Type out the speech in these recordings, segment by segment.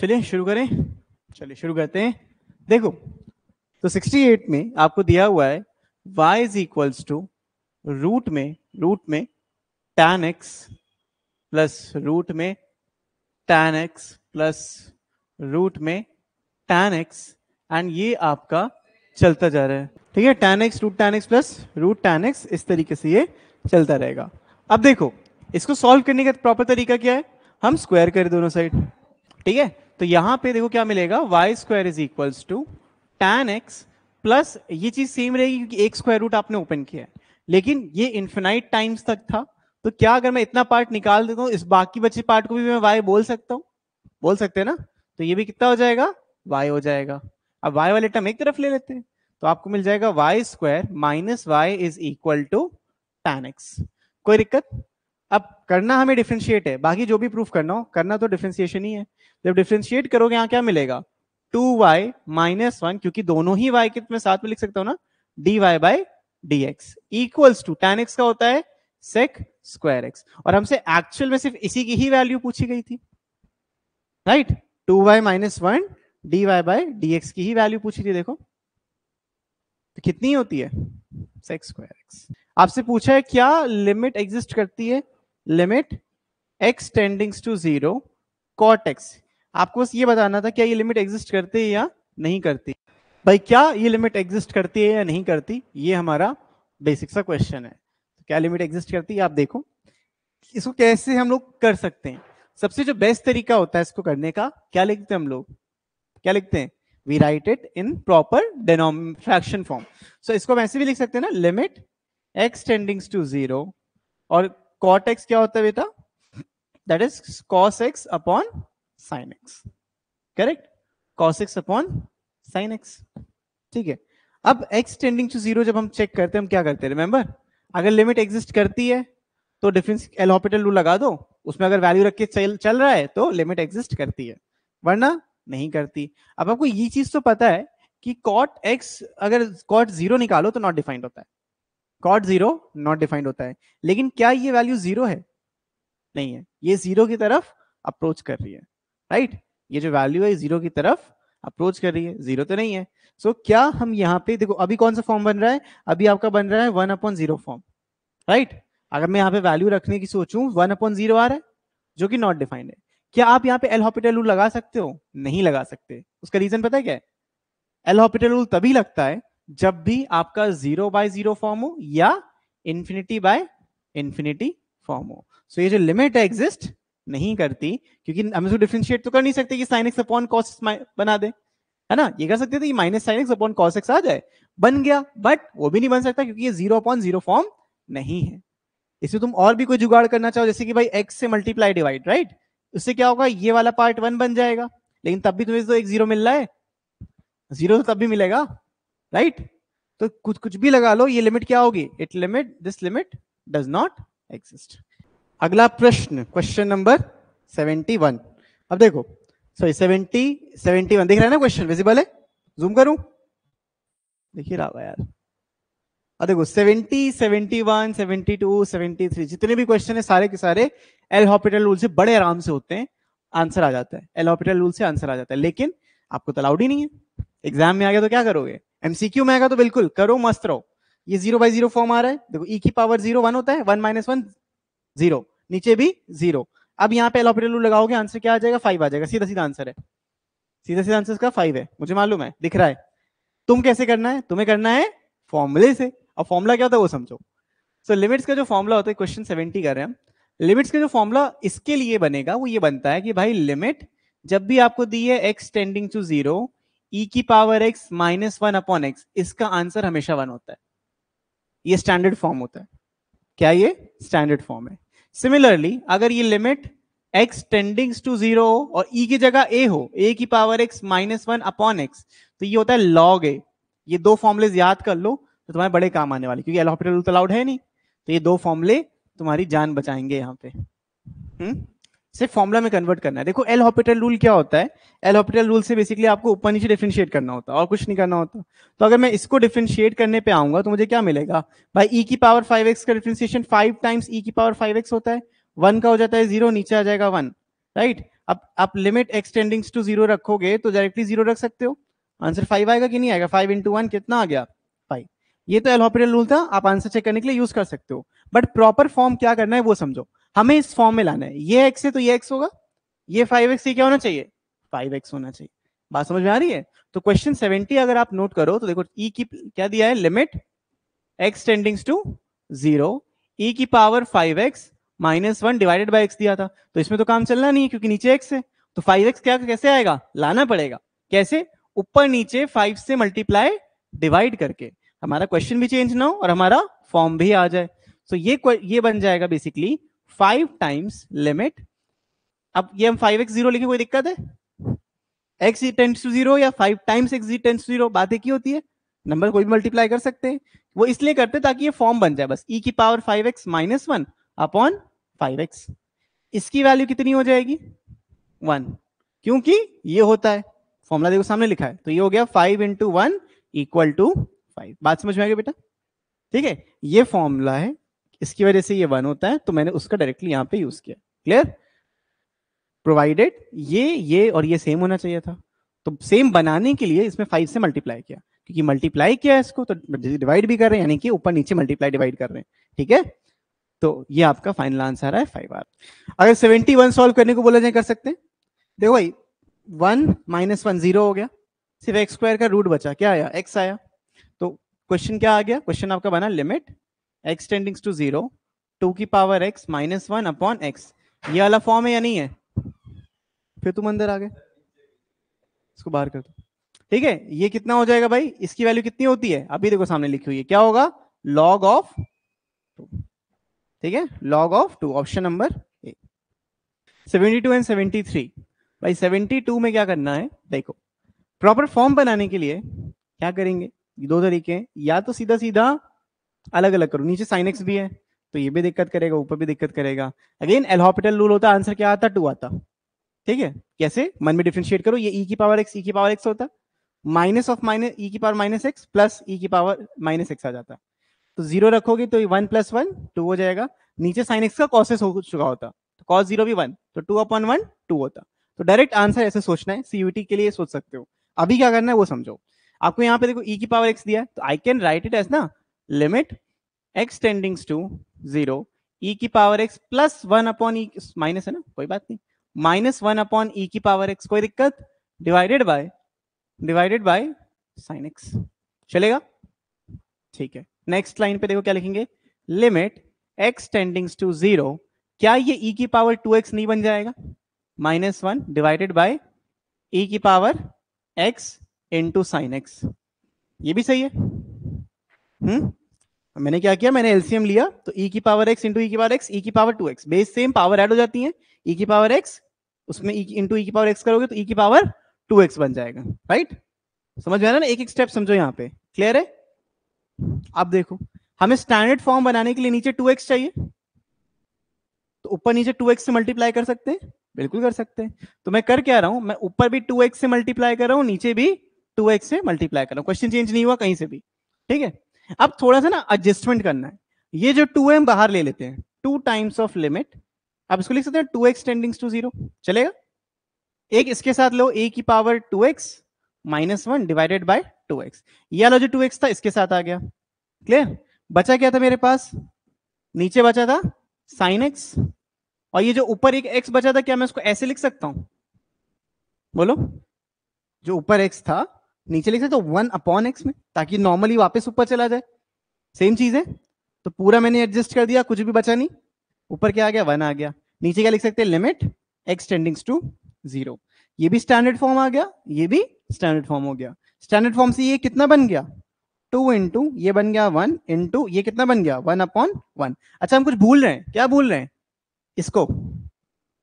चलिए शुरू करें चलिए शुरू करते हैं देखो तो 68 में आपको दिया हुआ है y is equals to root में रूट में टैन एक्स प्लस रूट में टैन एक्स प्लस रूट में टैन एक्स एंड ये आपका चलता जा रहा है ठीक है tan x root tan x plus root tan x इस तरीके से ये चलता रहेगा अब देखो इसको सॉल्व करने का प्रॉपर तरीका क्या है हम स्क्वायर करें दोनों साइड ठीक है तो यहां पे देखो क्या मिलेगा y square is equal to tan x plus ये चीज सेम रहेगी क्योंकि एक स्क्वायर रूट आपने ओपन किया है लेकिन ये इन्फिनाइट टाइम्स तक था तो क्या अगर मैं इतना पार्ट निकाल देता हूँ इस बाकी बचे पार्ट को भी मैं वाई बोल सकता हूँ बोल सकते हैं ना तो ये भी कितना हो जाएगा वाई हो जाएगा अब वाई वाले टर्म एक तरफ ले लेते हैं तो आपको मिल जाएगा y square minus y is equal to tan x कोई दिक्कत करना हमें डिफ्रेंशिएट है बाकी जो भी प्रूफ करना हो करना तो डिफ्रेंशिएशन ही है जब डिफ्रेंशिएट करोगे यहाँ क्या मिलेगा टू वाई माइनस वन क्योंकि दोनों ही वाई के मैं साथ में लिख सकता हूँ ना d y by d x equals to tan x का होता है सेक स्क्वायर एक्स और हमसे एक्चुअल में सिर्फ इसी की ही वैल्यू पूछी गई थी right two y minus one d y by d x की ही वैल्यू पूछी थी देखो तो कितनी होती है सेक्स स्क्वायर एक्स आपसे पूछा है क्या लिमिट एग्जिस्ट करती है limit x tendings to zero cot x आपको बस ये बताना था क्या ये लिमिट एग्जिस्ट करती है या नहीं करती भाई क्या ये लिमिट एग्जिस्ट करती है या नहीं करती ये हमारा बेसिक सा क्वेश्चन है तो क्या लिमिट एग्जिस्ट करती है आप देखो इसको कैसे हम लोग कर सकते हैं सबसे जो बेस्ट तरीका होता है इसको करने का क्या लिखते हैं हम लोग क्या लिखते हैं we write it in proper denom fraction form so इसको वैसे भी लिख सकते हैं ना limit x tendings to zero और कॉट एक्स क्या होता है बेटा that is cos x upon sine x correct cos x upon sine x ठीक है अब एक्स टेंडिंग टू जीरो जब हम चेक करते हैं हम क्या करते हैं रिमेंबर अगर लिमिट एग्जिस्ट करती है तो डिफरेंस एल हॉपिटल रूल लगा दो उसमें अगर वैल्यू रख के चल चल रहा है तो लिमिट एग्जिस्ट करती है वरना नहीं करती अब आपको ये चीज तो पता है कि कॉट एक्स अगर कॉट जीरो निकालो तो नॉट डिफाइंड होता है कॉट जीरो नॉट डिफाइंड होता है लेकिन क्या ये वैल्यू जीरो है नहीं है ये जीरो की तरफ अप्रोच कर रही है राइट right? ये जो वैल्यू है जीरो की तरफ अप्रोच कर रही है जीरो तो नहीं है सो so, क्या हम यहाँ पे देखो अभी कौन सा फॉर्म बन रहा है अभी आपका बन रहा है one upon zero form right अगर मैं यहाँ पे वैल्यू रखने की सोचू वन अपॉन जीरो आ रहा है जो कि नॉट डिफाइंड है क्या आप यहाँ पे एल हॉपिटल रूल लगा सकते हो नहीं लगा सकते उसका रीजन पता है क्या है एल हॉपिटल रूल तभी लगता है जब भी आपका जीरो बाय जीरो फॉर्म हो या इंफिनिटी बाय इंफिनिटी फॉर्म हो सो so, ये जो लिमिट है एग्जिस्ट नहीं करती क्योंकि हम इसको डिफ्रेंशिएट तो कर नहीं सकते कि साइन एक्स अपॉन कॉस बना दे है ना ये कर सकते थे कि minus sine x upon cos x आ जाए बन गया बट वो भी नहीं बन सकता क्योंकि ये जीरो अपॉन जीरो फॉर्म नहीं है इसमें तुम और भी कोई जुगाड़ करना चाहो जैसे कि भाई एक्स से मल्टीप्लाई डिवाइड राइट उससे क्या होगा ये वाला पार्ट वन बन जाएगा लेकिन तब भी तुम्हें तो एक जीरो मिल रहा है जीरो तो तब भी मिलेगा राइट तो कुछ कुछ भी लगा लो ये लिमिट क्या होगी it limit this limit does not exist अगला प्रश्न क्वेश्चन नंबर वन अब देखो सॉरी सेवेंटी 71 दिख रहा है ना क्वेश्चन विजिबल है जूम करूं देखिए रहा यार अब देखो सेवेंटी टू सेवेंटी थ्री जितने भी क्वेश्चन है सारे के सारे एल हॉपिटल रूल से बड़े आराम से होते हैं आंसर आ जाता है एल हॉपिटल रूल से आंसर आ जाता है लेकिन आपको तो अलाउड ही नहीं है एग्जाम में आ गया तो क्या करोगे एमसीक्यू में आएगा तो बिल्कुल करो मस्त रहो ये जीरो बाई जीरो फॉर्म आ रहा है देखो ई e की पावर जीरो वन होता है वन माइनस वन जीरो नीचे भी जीरो अब यहाँ पे एलोपरेट रूल लगाओगे आंसर क्या आ जाएगा फाइव आ जाएगा सीधा सीधा आंसर है सीधा सीधा आंसर इसका फाइव है मुझे मालूम है दिख रहा है तुम कैसे करना है तुम्हें करना है फॉर्मुले से अब फॉर्मूला क्या होता है वो समझो सो so, लिमिट्स का जो फॉर्मूला होता है क्वेश्चन सेवेंटी कर रहे हैं लिमिट्स का जो फॉर्मूला इसके लिए बनेगा वो ये बनता है कि भाई लिमिट जब भी आपको दी है x tending to zero e e की power x minus one upon x इसका आंसर हमेशा वन होता है ये स्टैंडर्ड फॉर्म होता है क्या ये स्टैंडर्ड फॉर्म है सिमिलरली अगर ये limit x tending to zero हो और ई e की जगह ए हो ए की power x minus one upon x तो ये होता है लॉग ए ये दो फॉर्मुलेज याद कर लो तो तुम्हारे बड़े काम आने वाले क्योंकि एलॉपिटल अलाउड तो है नहीं तो ये दो फॉर्मुले तुम्हारी जान बचाएंगे यहाँ पे हम्म सिर्फ फॉर्मुला में कन्वर्ट करना है देखो एल हॉपिटल रूल क्या होता है एल हॉपिटल रूल से बेसिकली आपको ऊपर नीचे डिफ्रेंशिएट करना होता है और कुछ नहीं करना होता तो अगर मैं इसको डिफ्रेंशिएट करने पे आऊंगा तो मुझे क्या मिलेगा भाई ई e की पावर फाइव का डिफ्रेंशिएशन फाइव टाइम्स ई की पावर फाइव होता है वन का हो जाता है जीरो नीचे आ जाएगा वन राइट अब आप लिमिट एक्सटेंडिंग्स टू जीरो रखोगे तो डायरेक्टली जीरो रख सकते हो आंसर फाइव आएगा कि नहीं आएगा फाइव इंटू वन कितना आ गया फाइव ये तो एल हॉपिटल रूल था आप आंसर चेक करने के लिए यूज कर सकते हो बट प्रॉपर फॉर्म क्या करना है वो समझो हमें इस फॉर्म में लाना है ये एक्स है तो ये एक्स होगा ये फाइव एक्स क्या होना चाहिए फाइव एक्स होना चाहिए बात समझ में आ रही है तो क्वेश्चन सेवेंटी अगर आप नोट करो तो देखो ई e की क्या दिया है limit x tendings to zero e की power five x minus one divided by x दिया था तो इसमें तो काम चलना नहीं है क्योंकि नीचे एक्स है तो फाइव एक्स क्या कैसे आएगा लाना पड़ेगा कैसे ऊपर नीचे फाइव से मल्टीप्लाई डिवाइड करके हमारा क्वेश्चन भी चेंज ना हो और हमारा फॉर्म भी आ जाए तो so ये ये बन जाएगा बेसिकली फाइव टाइम्स लिमिट अब ये हम फाइव एक्स जीरो लिखे कोई दिक्कत है एक्स टेंस टू जीरो या five times x tends to zero बातें की होती है नंबर कोई भी मल्टीप्लाई कर सकते हैं वो इसलिए करते ताकि ये फॉर्म बन जाए बस ई e की power five x minus one upon five x इसकी वैल्यू कितनी हो जाएगी वन क्योंकि ये होता है फॉर्मुला देखो सामने लिखा है तो ये हो गया five into one equal to five बात समझ में आएगी बेटा ठीक है ये फॉर्मूला है इसकी वजह से ये वन होता है तो मैंने उसका डायरेक्टली यहाँ पे यूज किया क्लियर प्रोवाइडेड ये ये और ये सेम होना चाहिए था तो सेम बनाने के लिए इसमें फाइव से मल्टीप्लाई किया क्योंकि मल्टीप्लाई किया इसको तो डिवाइड भी कर रहे हैं यानी कि ऊपर नीचे मल्टीप्लाई डिवाइड कर रहे हैं ठीक है तो ये आपका फाइनल आंसर है फाइव आर अगर सेवेंटी वन सॉल्व करने को बोला जाए कर सकते हैं देखो भाई वन माइनस वन जीरो हो गया सिर्फ एक्स स्क्वायर का रूट बचा क्या आया एक्स आया तो क्वेश्चन क्या आ गया क्वेश्चन आपका बना limit x tendings to zero two की power x minus one upon x ये वाला फॉर्म है या नहीं है फिर तुम अंदर आ गए इसको बाहर कर दो ठीक है ये कितना हो जाएगा भाई इसकी वैल्यू कितनी होती है अभी देखो सामने लिखी हुई है क्या होगा लॉग ऑफ टू ठीक है log of two option number A seventy two and seventy three भाई सेवेंटी टू में क्या करना है देखो प्रॉपर फॉर्म बनाने के लिए क्या करेंगे दो तरीके हैं या तो सीधा सीधा अलग अलग करो नीचे साइन एक्स भी है तो ये भी दिक्कत करेगा ऊपर भी दिक्कत करेगा अगेन एलहॉपिटल रूल होता आंसर क्या आता टू आता ठीक है कैसे मन में डिफ्रेंशिएट करो ये ई e की पावर एक्स ई की पावर एक्स होता माइनस ऑफ माइनस ई की power minus x plus e की पावर माइनस एक्स आ जाता तो जीरो रखोगे तो वन प्लस वन टू हो जाएगा नीचे साइन एक्स का कॉसेस हो चुका होता तो कॉस जीरो भी वन तो टू अपॉन वन टू होता तो डायरेक्ट आंसर ऐसे सोचना है सीयूटी के लिए सोच सकते हो अभी क्या करना है वो समझो आपको यहाँ पे देखो ई e की पावर एक्स दिया तो I can write it as ना limit x tendings to zero e की power x plus one upon e minus है ना कोई बात नहीं माइनस वन अपॉन ई की पावर x कोई दिक्कत divided by divided by sine x चलेगा ठीक है नेक्स्ट लाइन पे देखो क्या लिखेंगे limit x tendings to zero क्या ये e की पावर टू एक्स नहीं बन जाएगा minus one divided by e की power x into sine x ये भी सही है हम्म मैंने क्या किया मैंने एलसीएम लिया तो ई e की पावर एक्स इंटू की पावर एक्स ई की power two x base same power add हो जाती है ई e की पावर एक्स उसमें इंटू e की पावर एक्स करोगे तो ई की पावर टू एक्स बन जाएगा राइट समझ में ना एक एक स्टेप समझो यहाँ पे क्लियर है आप देखो हमें स्टैंडर्ड फॉर्म बनाने के लिए नीचे टू एक्स चाहिए तो ऊपर नीचे टू एक्स से मल्टीप्लाई कर सकते हैं बिल्कुल कर सकते हैं तो मैं कर क्या रहा हूं मैं ऊपर भी टू एक्स से मल्टीप्लाई कर रहा हूं नीचे भी टू एक्स से मल्टीप्लाई कर रहा हूँ क्वेश्चन चेंज नहीं हुआ कहीं से भी ठीक है अब थोड़ा सा ना एडजस्टमेंट करना है ये जो टू एम बाहर ले लेते हैं टू टाइम्स ऑफ लिमिट आप इसको लिख सकते हैं two x tending to zero चलेगा एक इसके साथ लो ए की power two x minus one divided by two x ये लो जो टू एक्स था इसके साथ आ गया क्लियर बचा क्या था मेरे पास नीचे बचा था साइन एक्स और ये जो ऊपर एक एक्स बचा था क्या मैं उसको ऐसे लिख सकता हूं बोलो जो ऊपर एक्स था नीचे लिख सकते हो वन अपॉन एक्स में ताकि नॉर्मली वापस ऊपर चला जाए सेम चीज है तो पूरा मैंने एडजस्ट कर दिया कुछ भी बचा नहीं ऊपर क्या आ गया वन आ गया नीचे क्या लिख सकते हैं लिमिट एक्स टू जीरो ये भी स्टैंडर्ड फॉर्म आ गया ये भी स्टैंडर्ड फॉर्म हो गया स्टैंडर्ड फॉर्म से ये कितना बन गया टू इंटू ये बन गया वन इंटू ये कितना बन गया वन अपॉन वन अच्छा हम कुछ भूल रहे हैं क्या भूल रहे हैं इसको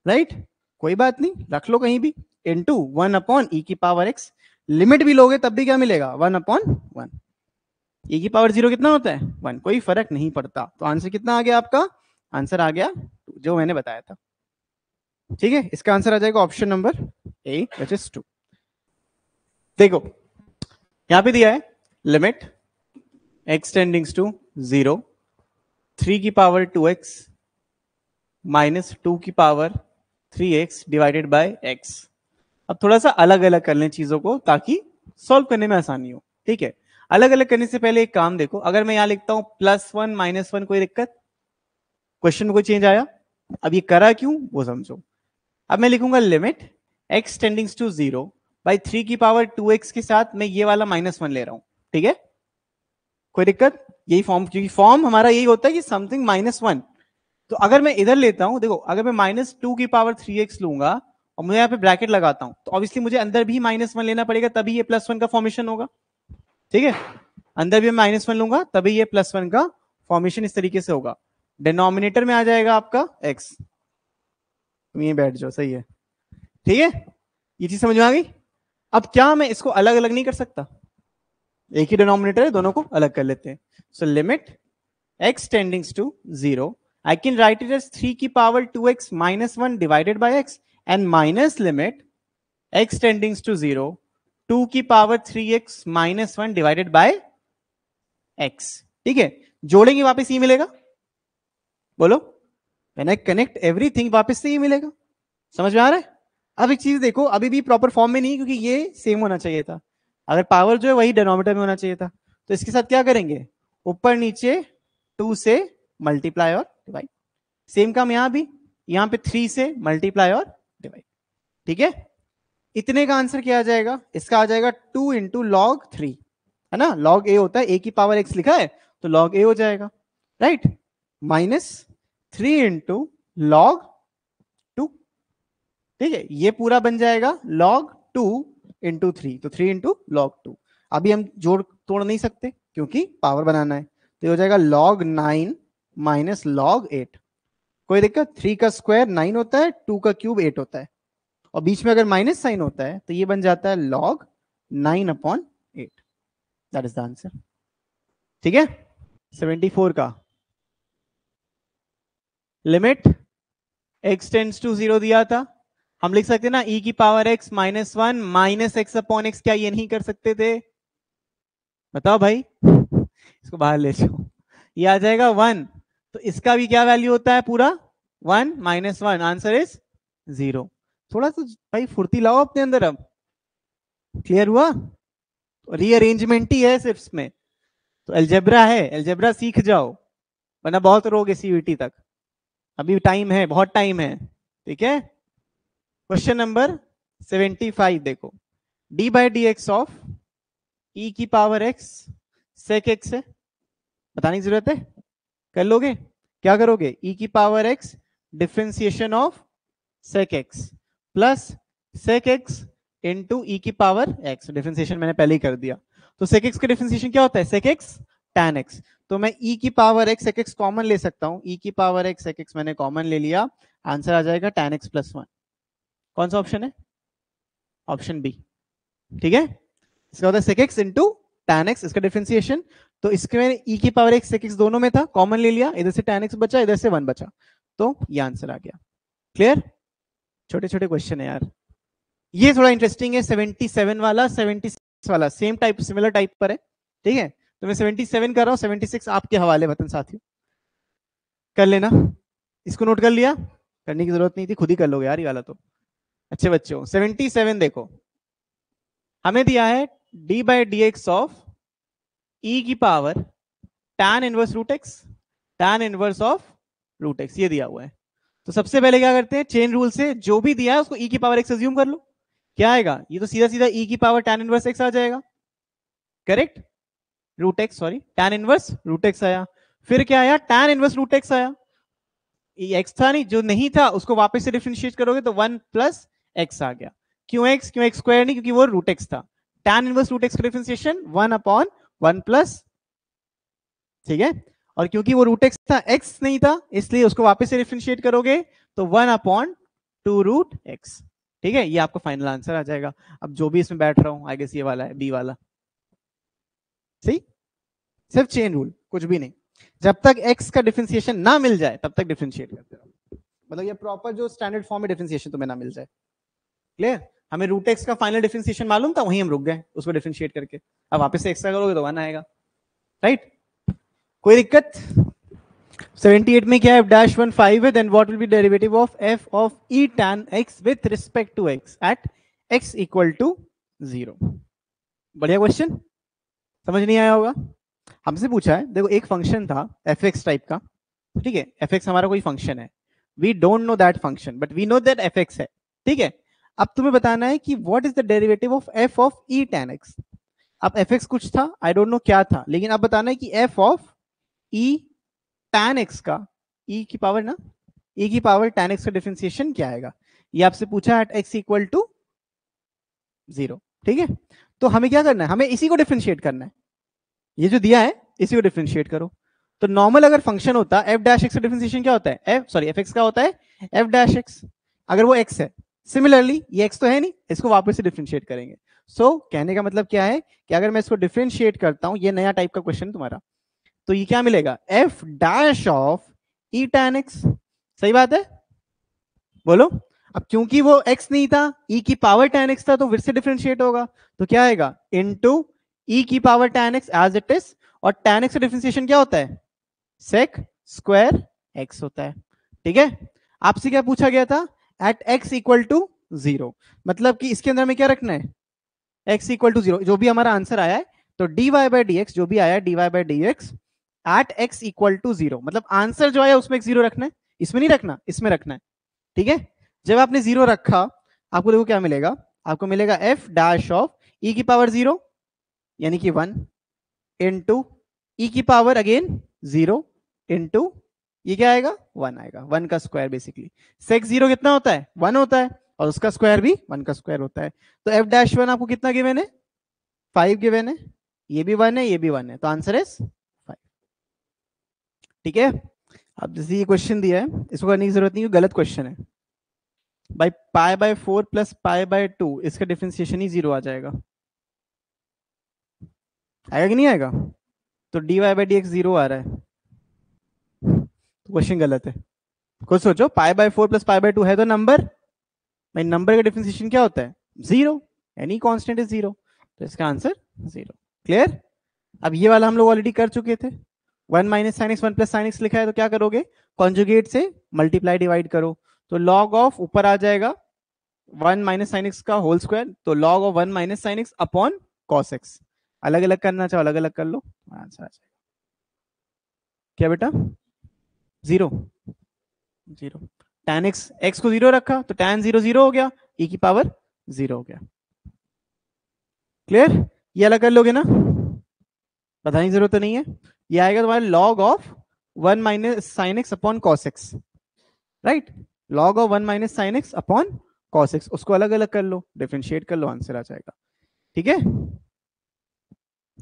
राइट right? कोई बात नहीं रख लो कहीं भी इंटू वन अपॉन ई की पावर एक्स लिमिट भी लोगे तब भी क्या मिलेगा वन अपॉन वन ए की पावर जीरो कितना होता है वन कोई फर्क नहीं पड़ता तो आंसर कितना आ गया आपका आंसर आ गया जो मैंने बताया था ठीक है इसका आंसर आ जाएगा option number A which is two देखो यहां पे दिया है limit x tendings to zero three की power two x minus two की power three x divided by x अब थोड़ा सा अलग अलग कर लें चीजों को ताकि सॉल्व करने में आसानी हो ठीक है अलग अलग करने से पहले एक काम देखो अगर मैं यहां लिखता हूं प्लस वन माइनस वन कोई दिक्कत क्वेश्चन में कोई चेंज आया अब ये करा क्यों वो समझो अब मैं लिखूंगा limit x tendings to zero by three की पावर टू एक्स के साथ मैं ये वाला माइनस वन ले रहा हूं ठीक है कोई दिक्कत यही फॉर्म क्योंकि फॉर्म हमारा यही होता है कि समथिंग माइनस वन तो अगर मैं इधर लेता हूं देखो अगर मैं माइनस टू की पावर थ्री एक्स लूंगा और मैं यहाँ पे ब्रैकेट लगाता हूँ तो ऑब्वियसली मुझे अंदर भी माइनस वन लेना पड़ेगा तभी ये प्लस वन का फॉर्मेशन होगा ठीक है अंदर भी मैं माइनस वन लूंगा तभी ये प्लस वन का फॉर्मेशन इस तरीके से होगा डिनोमिनेटर में आ जाएगा आपका एक्स तुम ये बैठ जाओ सही है ठीक है ये चीज समझ में आ गई अब क्या मैं इसको अलग अलग नहीं कर सकता एक ही डिनोमिनेटर है दोनों को अलग कर लेते हैं so limit x tendings to zero I can write it as three की power two x minus one divided by x and minus limit x tendings to zero two की power three x minus one divided by x ठीक है जोड़ेंगे वापस ये मिलेगा बोलो when I connect everything वापस से ये मिलेगा समझ में आ रहा है अब एक चीज देखो अभी भी प्रॉपर फॉर्म में नहीं क्योंकि ये सेम होना चाहिए था अगर पावर जो है वही डेनोमीटर में होना चाहिए था तो इसके साथ क्या करेंगे ऊपर नीचे टू से मल्टीप्लाई और डिवाइड सेम काम यहां भी यहां पे थ्री से मल्टीप्लाई और ठीक है इतने का आंसर क्या आ जाएगा इसका आ जाएगा टू इंटू लॉग थ्री है ना लॉग ए होता है ए की पावर एक्स लिखा है तो लॉग ए हो जाएगा right minus three into log two ठीक है ये पूरा बन जाएगा लॉग टू इंटू थ्री तो थ्री इंटू लॉग टू अभी हम जोड़ तोड़ नहीं सकते क्योंकि पावर बनाना है तो ये हो जाएगा log nine minus log eight कोई दिक्कत थ्री का स्क्वायर नाइन होता है टू का क्यूब एट होता है और बीच में अगर माइनस साइन होता है तो ये बन जाता है log nine upon eight that is the answer ठीक है सेवेंटी फोर का limit x tends to zero दिया था हम लिख सकते ना e की power x minus one minus x upon x क्या ये नहीं कर सकते थे बताओ भाई इसको बाहर ले जाओ ये आ जाएगा वन तो इसका भी क्या वैल्यू होता है पूरा one minus one answer is zero थोड़ा सा भाई फुर्ती लाओ अपने अंदर अब क्लियर हुआ रीअरेंजमेंट तो ही है सिर्फ में तो एल्जेब्रा है एल्जेब्रा सीख जाओ वरना बहुत रोगे सीवीटी तक अभी टाइम है बहुत टाइम है ठीक है क्वेश्चन नंबर 75 देखो d by d x of e की पावर एक्स सेक एक्स है बताने की जरूरत है कर लोगे क्या करोगे ई e की power x differentiation of sec x plus sec x into e की पावर एक्स डिफ्रेंसिएशन मैंने पहले ही कर दिया तो सेक एक्स का डिफ्रेंसिएशन क्या होता है सेक एक्स टैन एक्स तो मैं ई e की पावर एक्स एक एक्स कॉमन ले सकता हूं ई e की पावर एक्स एक एक्स मैंने कॉमन ले लिया आंसर आ जाएगा टैन एक्स प्लस वन कौन सा ऑप्शन है ऑप्शन बी ठीक है इसका होता है sec x into tan x इसका डिफ्रेंसिएशन तो इसके मैंने ई e की पावर एक्स सेक एक्स दोनों में था कॉमन ले लिया इधर से टैन एक्स बचा इधर से वन बचा तो ये आंसर आ गया क्लियर छोटे छोटे क्वेश्चन है यार ये थोड़ा इंटरेस्टिंग है सेवन वाला सिक्स वाला सेम टाइप सिमिलर टाइप पर है ठीक है तो मैं सेवेंटी सेवन कर रहा हूँ सिक्स आपके हवाले वतन साथियों कर लेना इसको नोट कर लिया करने की जरूरत नहीं थी खुद ही कर लोगे यार ये वाला तो अच्छे बच्चों सेवन देखो हमें दिया है d by d x of e की power tan inverse root x tan inverse of root x ये दिया हुआ है तो सबसे पहले क्या करते हैं चेन रूल से जो भी दिया है उसको ई e की पावर एक्स एज्यूम कर लो क्या आएगा ये तो सीधा सीधा ई e की पावर टेन इनवर्स एक्स आ जाएगा correct root x sorry tan inverse root x आया फिर क्या आया टेन इनवर्स रूट एक्स आया एक्स था नहीं जो नहीं था उसको वापस से डिफ्रेंशिएट करोगे तो वन प्लस एक्स आ गया क्यों एक्स क्यों एक्स स्क्वायर नहीं क्योंकि वो रूट एक्स था टेन इनवर्स रूट एक्स का differentiation one upon one plus ठीक है और क्योंकि वो रूट एक्स था एक्स नहीं था इसलिए उसको वापस से डिफ्रेंशिएट करोगे तो one upon two root x ठीक है ये आपका फाइनल आंसर आ जाएगा अब जो भी इसमें बैठ रहा हूं आई गेस ये वाला है बी वाला सही सिर्फ चेन रूल कुछ भी नहीं जब तक एक्स का डिफ्रेंसिएशन ना मिल जाए तब तक डिफ्रेंशिएट करते रहो मतलब ये प्रॉपर जो स्टैंडर्ड फॉर्म में डिफ्रेंसिएशन तुम्हें ना मिल जाए क्लियर हमें रूट एक्स का फाइनल डिफ्रेंसिएशन मालूम था वहीं हम रुक गए उसको डिफ्रेंशिएट करके अब वापस से एक्स्ट्रा करोगे तो वन आएगा राइट कोई दिक्कत 78 में क्या है डैश वन फाइव है then what will be derivative of f of e tan x with respect to x at x equal to zero बढ़िया क्वेश्चन समझ नहीं आया होगा हमसे पूछा है देखो एक फंक्शन था एफ एक्स टाइप का ठीक है एफ एक्स हमारा कोई फंक्शन है we don't know that function but we know that f x है ठीक है अब तुम्हें बताना है कि what is the derivative of f of e tan x अब एफ एक्स कुछ था आई डोंट नो क्या था लेकिन अब बताना है कि f of e tan x का ई e की पावर ना ई e की पावर टैन एक्स का डिफ्रेंसिएशन क्या आएगा ये आपसे पूछा है एक्स इक्वल टू जीरो ठीक है तो हमें क्या करना है हमें इसी को डिफ्रेंशिएट करना है ये जो दिया है इसी को डिफ्रेंशिएट करो तो नॉर्मल अगर फंक्शन होता एफ डैश एक्स का डिफ्रेंशिएशन क्या होता है एफ सॉरी एफ एक्स का होता है एफ डैश एक्स अगर वो एक्स है सिमिलरली ये एक्स तो है नहीं इसको वापस से डिफ्रेंशिएट करेंगे सो so, कहने का मतलब क्या है कि अगर मैं इसको डिफ्रेंशिएट करता हूं ये नया टाइप का क्वेश्चन तुम्हारा तो ये क्या मिलेगा f dash of e tan x सही बात है बोलो अब क्योंकि वो x नहीं था e की पावर tan x था तो फिर से डिफ्रेंशिएट होगा तो क्या आएगा टू ई e की power tan x as it is और tan x का डिफ्रेंशिएशन क्या होता है sec स्क्वायर x होता है ठीक है आपसे क्या पूछा गया था at x equal to zero मतलब कि इसके अंदर हमें क्या रखना है x इक्वल टू जीरो जो भी हमारा आंसर आया है तो dy बाई डी जो भी आया d y by d x at x equal to zero मतलब आंसर जो आया उसमें एक जीरो रखना है इसमें नहीं रखना इसमें रखना है ठीक है जब आपने जीरो रखा आपको देखो क्या मिलेगा आपको मिलेगा एफ डैश ऑफ ई की पावर जीरो यानी कि वन इंटू ई की पावर अगेन जीरो इंटू ये क्या आएगा वन आएगा वन का स्क्वायर बेसिकली सेक्स जीरो कितना होता है वन होता है और उसका स्क्वायर भी वन का स्क्वायर होता है तो एफ डैश वन आपको कितना गिवेन है फाइव गिवेन है ये भी वन है ये भी वन है तो आंसर इज ठीक है अब जैसे ये क्वेश्चन दिया है इसको करने की जरूरत नहीं गलत क्वेश्चन है by pi by four plus pi by two इसका डिफ्रेंसिएशन ही जीरो आ जाएगा आएगा कि नहीं आएगा तो d y by d x zero आ रहा है तो क्वेश्चन गलत है कुछ सोचो pi by four plus pi by two है तो नंबर भाई नंबर का डिफ्रेंसिएशन क्या होता है zero any constant is zero तो इसका आंसर जीरो क्लियर अब ये वाला हम लोग ऑलरेडी कर चुके थे one minus sine x one plus sine x लिखा है तो क्या करोगे कॉन्जुगेट से मल्टीप्लाई डिवाइड करो तो लॉग ऑफ ऊपर आ जाएगा वन माइनस साइन एक्स का होल स्क्वायर तो log of one minus sine x upon cos x अलग अलग करना चाहो अलग अलग कर लो आंसर आ जाएगा क्या बेटा zero zero tan x x को जीरो रखा तो टेन जीरो जीरो हो गया e की पावर जीरो हो गया क्लियर ये अलग कर लोगे ना बताने की जरूरत तो नहीं है ये आएगा तुम्हारा log of one minus sine x upon cos x right log of one minus sine x upon cos x उसको अलग अलग कर लो डिफ्रेंशिएट कर लो आंसर आ जाएगा ठीक है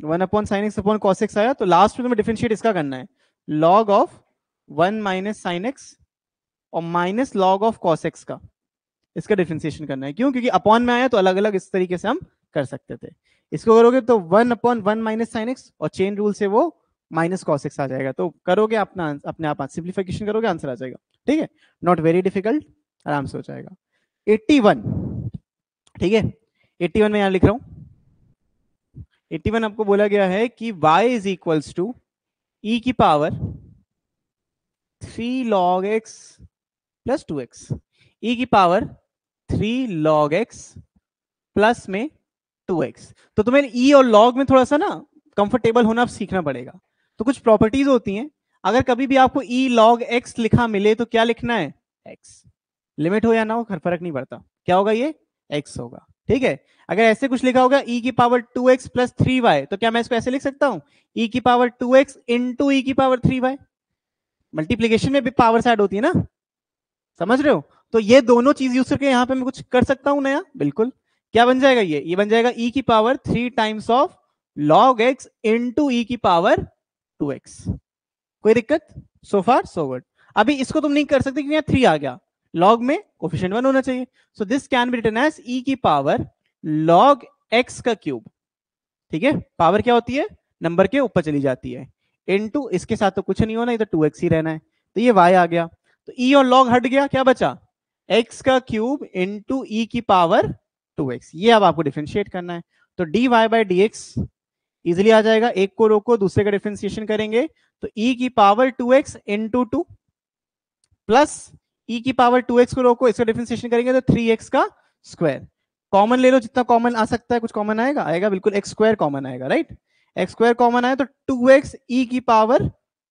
one upon sine x upon cos x आया तो लास्ट में तुम्हें डिफ्रेंशिएट इसका करना है log of one minus sine x और minus log of cos x का इसका डिफ्रेंशिएशन करना है क्यों क्योंकि अपॉन में आया तो अलग अलग इस तरीके से हम कर सकते थे इसको करोगे तो one upon one minus sine x और चेन रूल से वो माइनस कॉस एक्स आ जाएगा तो करोगे अपना अपने आप सिंप्लीफिकेशन करोगे आंसर आ जाएगा ठीक है नॉट वेरी डिफिकल्ट आराम से हो जाएगा एट्टी वन ठीक है एट्टी वन में यहां लिख रहा हूं एट्टी वन आपको बोला गया है कि y is equals to e की power three log x plus two x e की power three log x plus में टू एक्स तो तुम्हें ई e और लॉग में थोड़ा सा ना कंफर्टेबल होना सीखना पड़ेगा तो कुछ प्रॉपर्टीज होती हैं अगर कभी भी आपको ई लॉग एक्स लिखा मिले तो क्या लिखना है एक्स लिमिट हो या ना हो खर फर्क नहीं पड़ता क्या होगा ये एक्स होगा ठीक है अगर ऐसे कुछ लिखा होगा e की power two x plus three y तो क्या मैं इसको ऐसे लिख सकता हूँ e की power two x two e की पावर थ्री वाई मल्टीप्लीकेशन में भी पावर साइड होती है ना समझ रहे हो तो ये दोनों चीज यूज करके यहाँ पे मैं कुछ कर सकता हूँ नया बिल्कुल क्या बन जाएगा ये ये बन जाएगा e की power three times of log x into e की पावर टू एक्स कोई दिक्कत सो फार सो गुड अभी इसको तुम नहीं कर सकते क्योंकि यहाँ थ्री आ गया लॉग में कोफिशियंट वन होना चाहिए so this can be written as e की पावर लॉग एक्स का क्यूब ठीक है पावर क्या होती है नंबर के ऊपर चली जाती है इन टू इसके साथ तो कुछ नहीं होना ये तो टू एक्स ही रहना है तो ये वाई आ गया तो ई e और लॉग हट गया क्या बचा एक्स का क्यूब इन टू ई की पावर टू एक्स ये अब आपको डिफ्रेंशिएट करना है तो d y by d x easily आ जाएगा एक को रोको दूसरे का डिफ्रेंसिएशन करेंगे तो e की power 2x x into two plus e की पावर 2x को रोको इसका डिफ्रेंसिएशन करेंगे तो 3x का स्क्वायर कॉमन ले लो जितना कॉमन आ सकता है कुछ कॉमन आएगा आएगा बिल्कुल एक्स स्क्वायर कॉमन आएगा राइट एक्स स्क्वायर कॉमन आए तो टू एक्स ई की पावर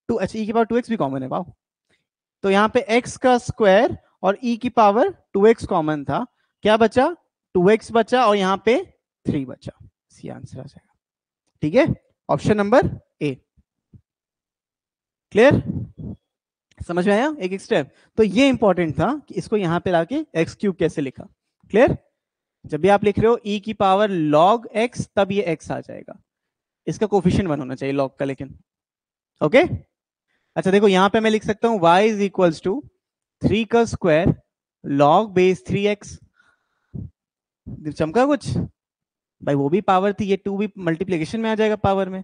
टू अच्छा ई e की पावर टू एक्स भी कॉमन है भाव तो यहाँ पे एक्स का स्क्वायर और ई e की पावर टू एक्स कॉमन था क्या बचा टू एक्स बचा और यहाँ पे थ्री बचा सी आंसर आ जाएगा ठीक है ऑप्शन नंबर ए क्लियर समझ में आया एक एक स्टेप तो ये इंपॉर्टेंट था कि इसको यहां पे लाके एक्स क्यूब कैसे लिखा क्लियर जब भी आप लिख रहे हो ई e की पावर लॉग एक्स तब ये एक्स आ जाएगा इसका कोफिशियन वन होना चाहिए लॉग का लेकिन ओके अच्छा देखो यहां पे मैं लिख सकता हूं y is equals to three का square log base three x चमका कुछ भाई वो भी पावर थी ये टू भी मल्टीप्लीकेशन में आ जाएगा पावर में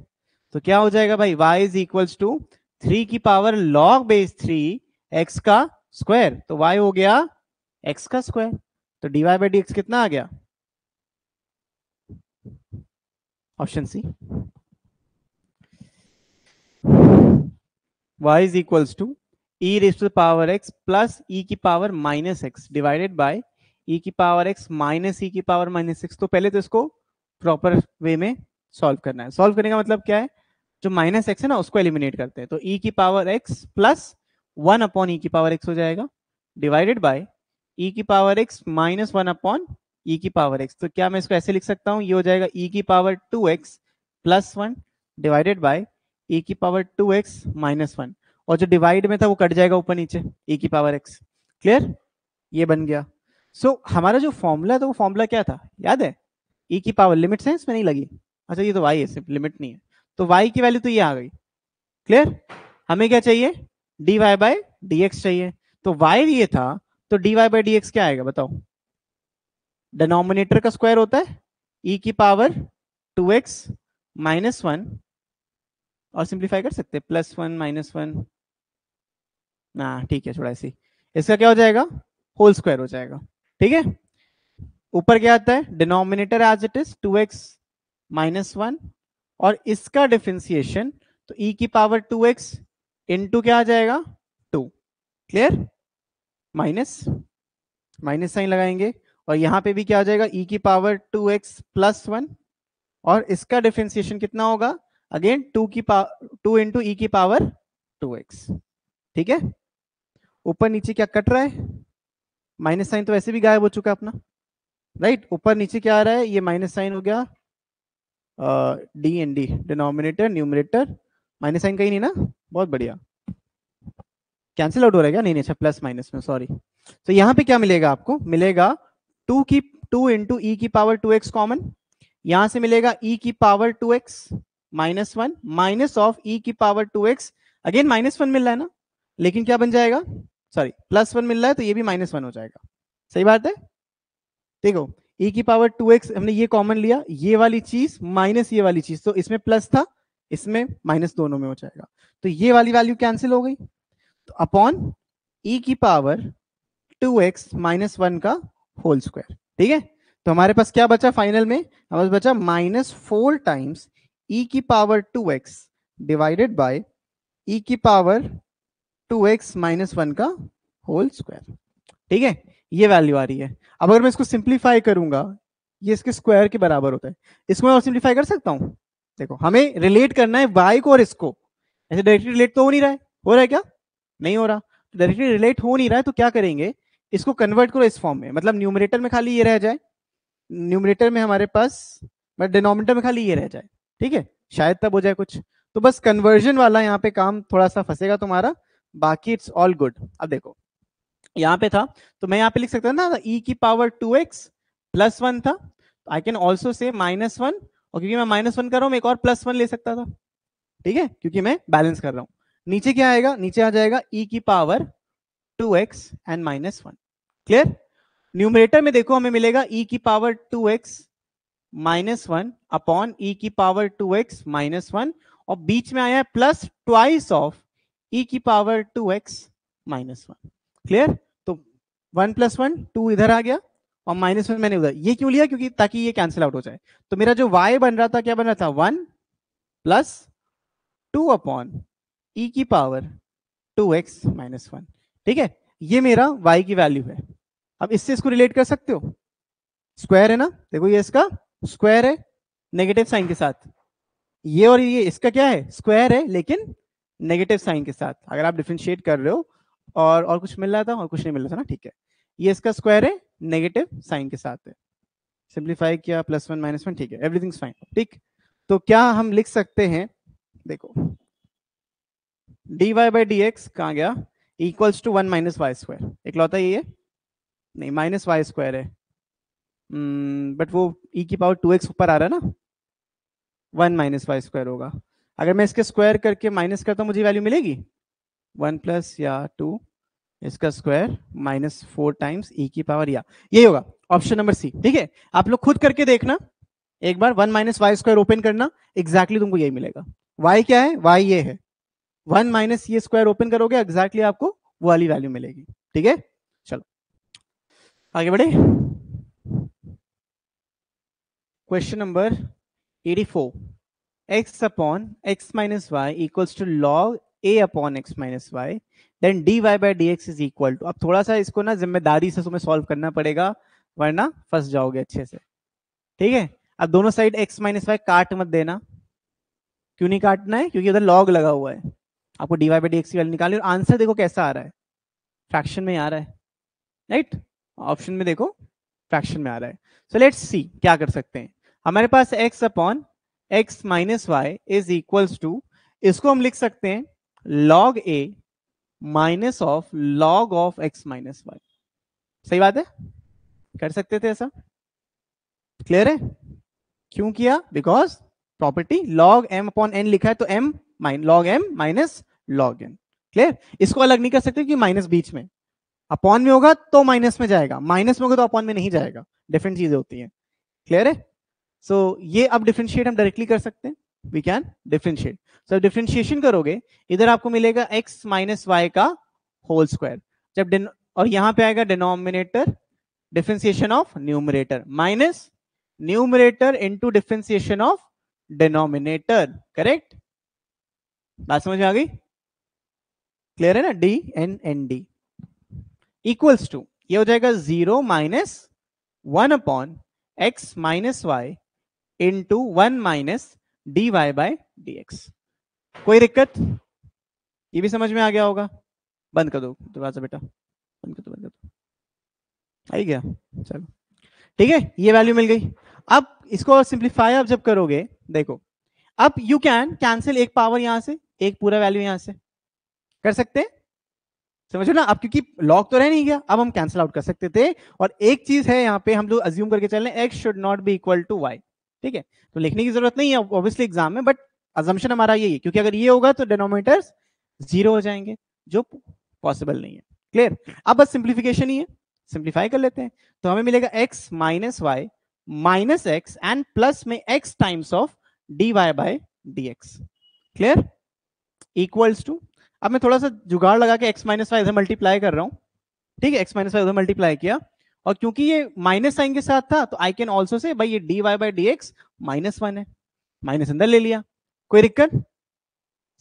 तो क्या हो जाएगा भाई y is equals to three की power log base three x का स्क्वायर तो वाई हो गया एक्स का स्क्वायर तो dy बाई डी कितना आ गया option C y is equals to e raised to power x plus e e की power minus x divided by e की power x minus e e की पावर माइनस एक्स तो पहले तो इसको प्रॉपर वे में सॉल्व करना है सॉल्व करने का मतलब क्या है जो माइनस एक्स है ना उसको एलिमिनेट करते हैं तो ई e की power x plus one upon e की पावर एक्स हो जाएगा डिवाइडेड बाय ई की power x minus one upon e की पावर एक्स तो क्या मैं इसको ऐसे लिख सकता हूँ ये हो जाएगा ई e की power two x plus one divided by e की power two x minus one और जो डिवाइड में था वो कट जाएगा ऊपर नीचे ई e की पावर एक्स क्लियर ये बन गया सो so, हमारा जो फॉर्मूला था वो फॉर्मूला क्या था याद है e की पावर लिमिट है इसमें नहीं लगी अच्छा ये तो वाई है सिर्फ लिमिट नहीं है तो वाई की वैल्यू तो ये आ गई क्लियर हमें क्या चाहिए d y by d x चाहिए तो वाई ये था तो d y by d x क्या आएगा बताओ डिनोमिनेटर का स्क्वायर होता है ई e की power two x minus one और सिंप्लीफाई कर सकते प्लस वन माइनस वन ना ठीक है थोड़ा सी इसका क्या हो जाएगा होल स्क्वायर हो जाएगा ठीक है ऊपर क्या आता है denominator as it is two x minus one और इसका डिफ्रेंसिएशन तो e की पावर टू एक्स इंटू क्या आ जाएगा two clear minus minus sign लगाएंगे और यहां पे भी क्या आ जाएगा e की power two x plus one और इसका डिफ्रेंसिएशन कितना होगा अगेन टू की पावर टू इंटू ई की पावर टू एक्स ठीक है ऊपर नीचे क्या कट रहा है माइनस साइन तो वैसे भी गायब हो चुका अपना राइट ऊपर नीचे क्या आ रहा है ये माइनस साइन हो गया d n d denominator numerator minus sign कहीं नहीं ना बहुत बढ़िया कैंसिल आउट हो रहा है क्या नहीं नहीं अच्छा प्लस माइनस में सॉरी तो यहाँ पे क्या मिलेगा आपको मिलेगा टू की टू इंटू ई की पावर टू एक्स कॉमन यहां से मिलेगा ई e की power two x minus one minus of e की power two x again minus one मिल रहा है ना लेकिन क्या बन जाएगा सॉरी प्लस वन मिल रहा है तो ये भी माइनस वन हो जाएगा सही बात है देखो e की पावर टू एक्स हमने ये कॉमन लिया ये वाली चीज माइनस ये वाली चीज तो इसमें प्लस था इसमें माइनस दोनों में हो जाएगा तो ये वाली वैल्यू कैंसिल हो गई तो अपॉन e की power two x minus one का होल स्क्वायर ठीक है तो हमारे पास क्या बचा फाइनल में हमारे पास बचा माइनस फोर टाइम्स ई की power two x divided by e की power two x minus one का होल स्क्वायर ठीक है ये वैल्यू आ रही है अब अगर मैं इसको सिंप्लीफाई करूंगा ये इसके स्क्वायर के बराबर होता है इसको मैं और सिंप्लीफाई कर सकता हूँ देखो हमें रिलेट करना है वाई को और इसको ऐसे डायरेक्टली रिलेट तो हो नहीं रहा है हो रहा है क्या नहीं हो रहा तो डायरेक्टली रिलेट हो नहीं रहा है तो क्या करेंगे इसको कन्वर्ट करो इस फॉर्म में मतलब न्यूमरेटर में खाली ये रह जाए न्यूमरेटर में हमारे पास मतलब डिनोमिनेटर में खाली ये रह जाए ठीक है शायद तब हो जाए कुछ तो बस कन्वर्जन वाला यहाँ पे काम थोड़ा सा फंसेगा तुम्हारा बाकी इट्स ऑल गुड अब देखो यहाँ पे था तो मैं यहाँ पे लिख सकता ना e की पावर 2x प्लस वन था I can also say minus one और क्योंकि मैं माइनस वन कर रहा हूँ एक और प्लस वन ले सकता था ठीक है क्योंकि मैं बैलेंस कर रहा हूँ नीचे क्या आएगा नीचे आ जाएगा e की power 2x and minus one clear numerator में देखो हमें मिलेगा e की power 2x minus one upon e की पावर 2x माइनस वन और बीच में आया है प्लस ट्वाइस ऑफ e की power 2x minus one clear one plus one two इधर आ गया और माइनस वन मैंने उधर ये क्यों लिया क्योंकि ताकि ये कैंसिल आउट हो जाए तो मेरा जो y बन रहा था क्या बन रहा था one plus two upon e की power two x minus one ठीक है ये मेरा y की वैल्यू है अब इससे इसको रिलेट कर सकते हो स्क्वायर है ना देखो ये इसका स्क्वायर है नेगेटिव साइन के साथ ये और ये इसका क्या है स्क्वायर है लेकिन नेगेटिव साइन के साथ अगर आप डिफ्रेंशिएट कर रहे हो और और कुछ मिल रहा था और कुछ नहीं मिल रहा था ना ठीक है ये इसका स्क्वायर है नेगेटिव साइन के साथ है सिंप्लीफाई किया प्लस वन माइनस वन ठीक है एवरीथिंग फाइन ठीक तो क्या हम लिख सकते हैं देखो d y by d x कहाँ गया equals to one minus y square एक लौता ये है नहीं माइनस वाई स्क्वायर है बट hmm, वो ई e की पावर टू एक्स ऊपर आ रहा है ना वन माइनस वाई स्क्वायर होगा अगर मैं इसके स्क्वायर करके माइनस करता हूँ मुझे वैल्यू मिलेगी वन प्लस या टू इसका square minus four times e e की पावर या यही होगा ऑप्शन नंबर सी ठीक है आप लोग खुद करके देखना एक बार one minus y square open करना एग्जैक्टली exactly तुमको यही मिलेगा वाई क्या है वाई ये है वन माइनस ये स्क्वायर ओपन करोगे एग्जैक्टली exactly आपको वो वाली वैल्यू मिलेगी ठीक है चलो आगे बढ़े question number four x upon x minus y equals to log a upon x minus y then d y by d x is equal to अब थोड़ा सा इसको ना जिम्मेदारी से तुम्हें सॉल्व करना पड़ेगा वरना फंस जाओगे अच्छे से ठीक है अब दोनों साइड एक्स माइनस वाई काट मत देना क्यों नहीं काटना है क्योंकि उधर लॉग लगा हुआ है आपको d y by d x की वैल्यू निकाली और आंसर देखो कैसा आ रहा है फ्रैक्शन में आ रहा है राइट ऑप्शन में देखो फ्रैक्शन में आ रहा है सो लेट्स सी क्या कर सकते हैं हमारे पास x upon x minus y is equals to इसको हम लिख सकते हैं log a minus of log of x minus y सही बात है कर सकते थे ऐसा क्लियर है क्यों किया because property log M upon N लिखा है तो M mine log M minus log N clear इसको अलग नहीं कर सकते क्योंकि माइनस बीच में अपॉन में होगा तो माइनस में जाएगा माइनस में होगा तो अपॉन में नहीं जाएगा डिफरेंट चीजें होती हैं क्लियर है सो so, ये अब डिफ्रेंशिएट हम डायरेक्टली कर सकते हैं we can differentiate sir differentiation करोगे इधर आपको मिलेगा एक्स माइनस वाई का होल स्क्वायर जब और यहां पे आएगा denominator differentiation of numerator minus numerator into differentiation of denominator correct बात समझ में आ गई क्लियर है ना d n n d equals to ये हो जाएगा zero minus one upon x minus y into one minus d y by d x कोई दिक्कत ये भी समझ में आ गया होगा बंद कर दो दरवाजा बेटा बंद कर दो बंद कर दो आई गया चलो ठीक है ये वैल्यू मिल गई अब इसको सिंप्लीफाई आप जब करोगे देखो अब यू कैन कैंसिल एक पावर यहां से एक पूरा वैल्यू यहां से कर सकते हैं समझो ना अब क्योंकि लॉक तो रह नहीं गया अब हम कैंसिल आउट कर सकते थे और एक चीज है यहां पे हम लोग अज्यूम करके चल रहे x should not be equal to y ठीक है तो लिखने की जरूरत नहीं है ऑब्वियसली एग्जाम में बट अजम्पन हमारा यही है क्योंकि अगर ये होगा तो डेनोमीटर्स जीरो हो जाएंगे जो पॉसिबल नहीं है क्लियर अब बस सिंप्लीफिकेशन ही है सिंप्लीफाई कर लेते हैं तो हमें मिलेगा x minus y minus x and plus में x times of d y by d x clear equals to अब मैं थोड़ा सा जुगाड़ लगा के एक्स माइनस वाई इधर मल्टीप्लाई कर रहा हूं ठीक है एक्स माइनस वाई उधर मल्टीप्लाई किया और क्योंकि ये माइनस साइन के साथ था तो आई कैन ऑल्सो से भाई ये d y by d x minus one है माइनस अंदर ले लिया कोई दिक्कत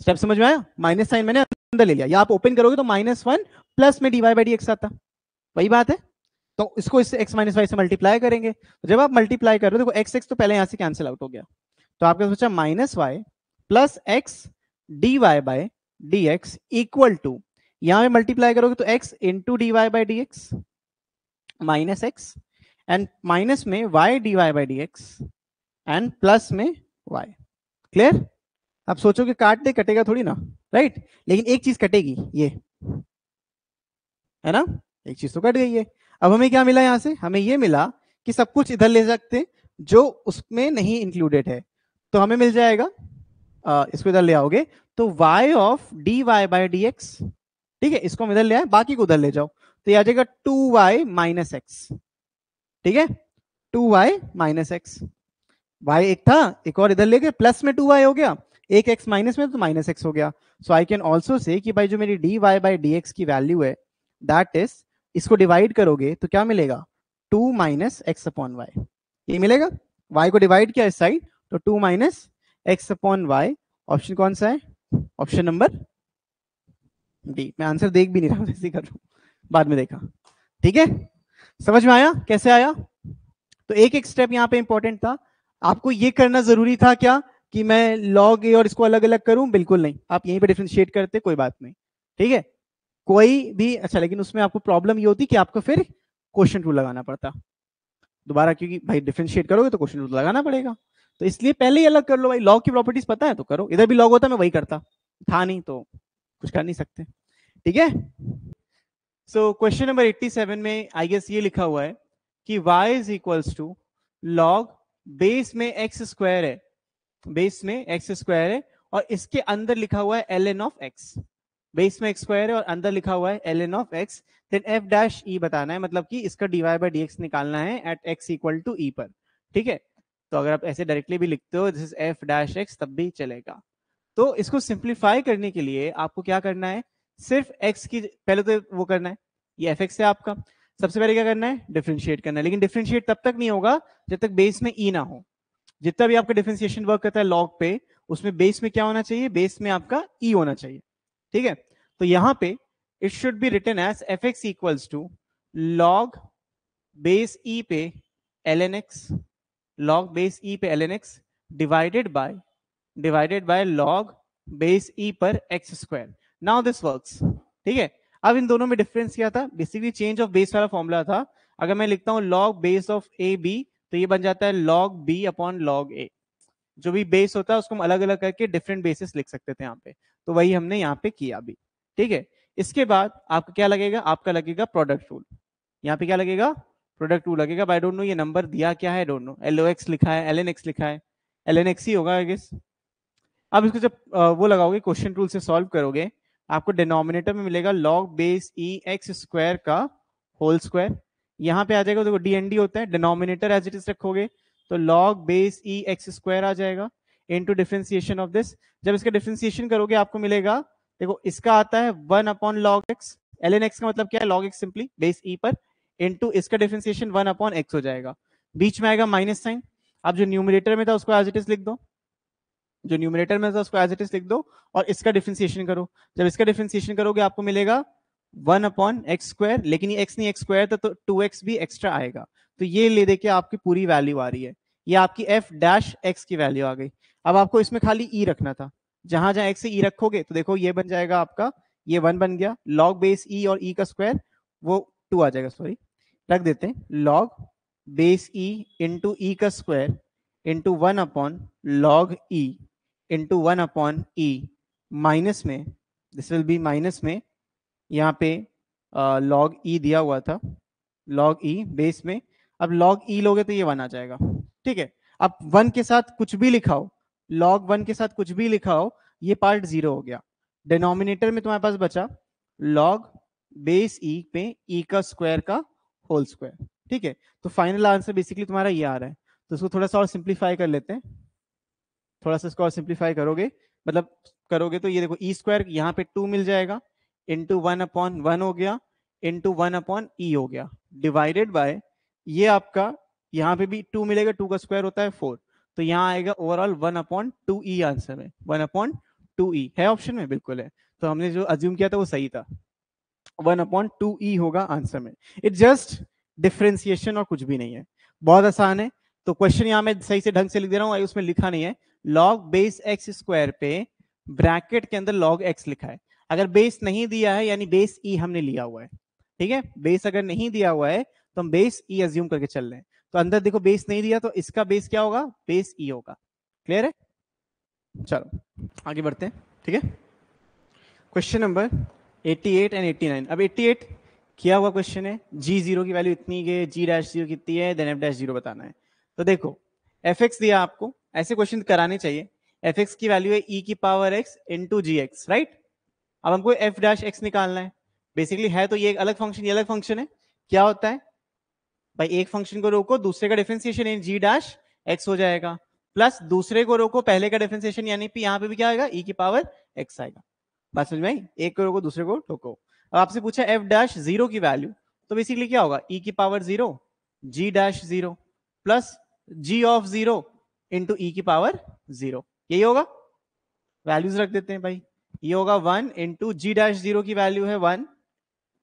स्टेप समझ में आया माइनस साइन मैंने अंदर ले लिया या आप ओपन करोगे तो माइनस वन प्लस में d y by d x आता वही बात है तो इसको इससे एक्स माइनस वाई से मल्टीप्लाई करेंगे तो जब आप मल्टीप्लाई कर रहे हो देखो एक्स एक्स तो पहले यहाँ से कैंसिल आउट हो गया तो आपके सोचा minus y plus x d y by d x equal to यहाँ पे मल्टीप्लाई करोगे तो x into d y by d x minus x and minus में y d y by d x and plus में y clear आप सोचोगे काट दे कटेगा थोड़ी ना राइट लेकिन एक चीज कटेगी ये है ना एक चीज तो कट गई है अब हमें क्या मिला यहां से हमें ये मिला कि सब कुछ इधर ले सकते जो उसमें नहीं इंक्लूडेड है तो हमें मिल जाएगा आ, इसको इधर ले आओगे तो y of d y by d x ठीक है इसको हम इधर ले आए बाकी को उधर ले जाओ तो यह आ जाएगा टू वाई माइनस एक्स ठीक है two y minus x y एक था एक और इधर लेके प्लस में टू वाई हो गया एक एक्स माइनस में तो माइनस एक्स हो गया सो आई कैन ऑल्सो से कि भाई जो मेरी d y by d x की वैल्यू है दैट इज इसको डिवाइड करोगे तो क्या मिलेगा two minus x upon y ये मिलेगा वाई को डिवाइड किया इस साइड तो two minus x upon y option कौन सा है ऑप्शन नंबर डी मैं आंसर देख भी नहीं रहा वैसे कर रहा हूँ बाद में देखा ठीक है समझ में आया कैसे आया तो एक एक स्टेप यहाँ पे इंपॉर्टेंट था आपको ये करना जरूरी था क्या कि मैं लॉग ए और इसको अलग अलग करूं बिल्कुल नहीं आप यहीं पे डिफ्रेंशिएट करते कोई बात नहीं ठीक है कोई भी अच्छा लेकिन उसमें आपको प्रॉब्लम ये होती कि आपको फिर क्वेश्चन रूल लगाना पड़ता दोबारा क्योंकि भाई डिफ्रेंशिएट करोगे तो क्वेश्चन रूल लगाना पड़ेगा तो इसलिए पहले ही अलग कर लो भाई लॉग की प्रॉपर्टीज पता है तो करो इधर भी लॉग होता मैं वही करता था नहीं तो कुछ कर नहीं सकते ठीक है सो क्वेश्चन नंबर 87 में आई गेस ये लिखा हुआ है कि y is equals to log base में x स्क्वायर है बेस में x स्क्वायर है और इसके अंदर लिखा हुआ है ln ऑफ x बेस में x स्क्वायर है और अंदर लिखा हुआ है ln of x then f dash e बताना है मतलब कि इसका dy by dx निकालना है at x equal to e पर ठीक है तो अगर आप ऐसे डायरेक्टली भी लिखते हो दिस एफ डैश एक्स तब भी चलेगा तो इसको सिंपलीफाई करने के लिए आपको क्या करना है सिर्फ एक्स की पहले तो वो करना है ये एफ एक्स है आपका सबसे पहले क्या करना है डिफ्रेंशिएट करना है लेकिन डिफ्रेंशिएट तब तक नहीं होगा जब तक बेस में ई e ना हो जितना भी आपका डिफ्रेंशिएशन वर्क करता है लॉग पे उसमें बेस में क्या होना चाहिए बेस में आपका ई e होना चाहिए ठीक है तो यहां पे it should be written as f x equals to log base e पे l n x log base e पे l n x divided by divided by log base e पर x square now this work ठीक है अब इन दोनों में difference क्या था बेसिकली चेंज ऑफ बेस वाला फॉर्मूला था अगर मैं लिखता हूँ log base of a b तो ये बन जाता है log b upon log a जो भी बेस होता है उसको हम अलग अलग करके डिफरेंट बेसिस लिख सकते थे यहाँ पे तो वही हमने यहाँ पे किया भी ठीक है इसके बाद आपको क्या लगेगा आपका लगेगा प्रोडक्ट रूल यहाँ पे क्या लगेगा प्रोडक्ट रूल लगेगा आई डोंट नो ये नंबर दिया क्या है डोंट नो एल लिखा है एल लिखा है एल ही होगा आई गेस अब इसको जब वो लगाओगे क्वेश्चन रूल से सॉल्व करोगे आपको डिनोमिनेटर में मिलेगा log base e x square का होल स्क्वायर यहाँ पे आ जाएगा देखो डी एन डी होता है डिनोमिनेटर एज इट इज रखोगे तो log base e x square आ जाएगा into differentiation of this जब इसका डिफ्रेंसिएशन करोगे आपको मिलेगा देखो इसका आता है one upon log x l n x का मतलब क्या है log x simply base e पर इनटू इसका डिफ्रेंसिएशन वन अपॉन एक्स हो जाएगा बीच में आएगा माइनस साइन आप जो न्यूमिनेटर में था उसको एज इट इज लिख दो जो न्यूमिनेटर में था उसको एज इट इज लिख दो और इसका डिफ्रेंसिएशन करो जब इसका डिफ्रेंसिएशन करोगे आपको मिलेगा वन अपॉन एक्स स्क्वायर लेकिन ये एक्स नहीं एक्स स्क्वायर था तो टू एक्स भी एक्स्ट्रा आएगा तो ये ले देखिए आपकी पूरी वैल्यू आ रही है ये आपकी एफ डैश एक्स की वैल्यू आ गई अब आपको इसमें खाली ई e रखना था जहां जहां एक्स से ई e रखोगे तो देखो ये बन जाएगा आपका ये वन बन गया लॉग बेस ई e और ई e का स्क्वायर वो टू आ जाएगा सॉरी रख देते हैं log base e into e का square into one upon log e into one upon e minus में दिस विल बी माइनस में यहाँ पे लॉग uh, ई e दिया हुआ था लॉग ई e, बेस में अब लॉग ई e लोगे तो ये वन आ जाएगा ठीक है अब वन के साथ कुछ भी लिखाओ लॉग वन के साथ कुछ भी लिखाओ ये पार्ट जीरो हो गया डिनोमिनेटर में तुम्हारे पास बचा लॉग बेस ई e पे ई e का स्क्वायर का होल स्क्वायर ठीक है तो फाइनल आंसर बेसिकली तुम्हारा ये आ रहा है तो इसको थोड़ा सा और सिंप्लीफाई कर लेते हैं थोड़ा सा इसको और सिंप्लीफाई करोगे मतलब करोगे तो ये देखो ई e स्क्वायर यहाँ पे टू मिल जाएगा इंटू वन अपॉन वन हो गया इंटू वन अपॉन ई हो गया डिवाइडेड बाय ये आपका यहाँ पे भी टू मिलेगा टू का स्क्वायर होता है फोर तो यहाँ आएगा overall one upon two e answer है वन अपॉन टू ई है ऑप्शन में बिल्कुल है तो हमने जो अज्यूम किया था वो सही था वन अपॉन टू ई होगा आंसर में इट जस्ट डिफ्रेंसिएशन और कुछ भी नहीं है बहुत आसान है तो क्वेश्चन यहाँ मैं सही से ढंग से लिख दे रहा हूँ उसमें लिखा नहीं है लॉग बेस एक्स स्क्वायर पे ब्रैकेट के अंदर लॉग एक्स लिखा है अगर बेस नहीं दिया है यानी बेस ई e हमने लिया हुआ है ठीक है बेस अगर नहीं दिया हुआ है तो हम बेस ई e अज्यूम करके चल रहे हैं तो अंदर देखो बेस नहीं दिया तो इसका बेस क्या होगा बेस ई e होगा क्लियर है चलो आगे बढ़ते हैं ठीक है क्वेश्चन नंबर 88 एंड 89 अब 88 किया हुआ क्वेश्चन है जी जीरो की वैल्यू इतनी है जी डैश जीरो कितनी है देन एफ डैश जीरो बताना है तो देखो एफ एक्स दिया आपको ऐसे क्वेश्चन कराने चाहिए एफ एक्स की वैल्यू है ई e की power x into g x right अब हमको एफ डैश एक्स निकालना है बेसिकली है तो ये एक अलग फंक्शन ये अलग फंक्शन है क्या होता है भाई एक फंक्शन को रोको दूसरे का डिफ्रेंसिएशन जी डैश एक्स हो जाएगा प्लस दूसरे को रोको पहले का डिफ्रेंसिएशन यानी पी यहाँ पे भी क्या आएगा ई e की पावर एक्स आएगा बात समझ में एक को रोको दूसरे को रोको अब आपसे पूछा एफ डैश जीरो की वैल्यू तो बेसिकली क्या होगा ई e की power zero g dash zero plus g of zero into e की पावर जीरो यही होगा वैल्यूज रख देते हैं भाई ये होगा one into g dash zero की वैल्यू है वन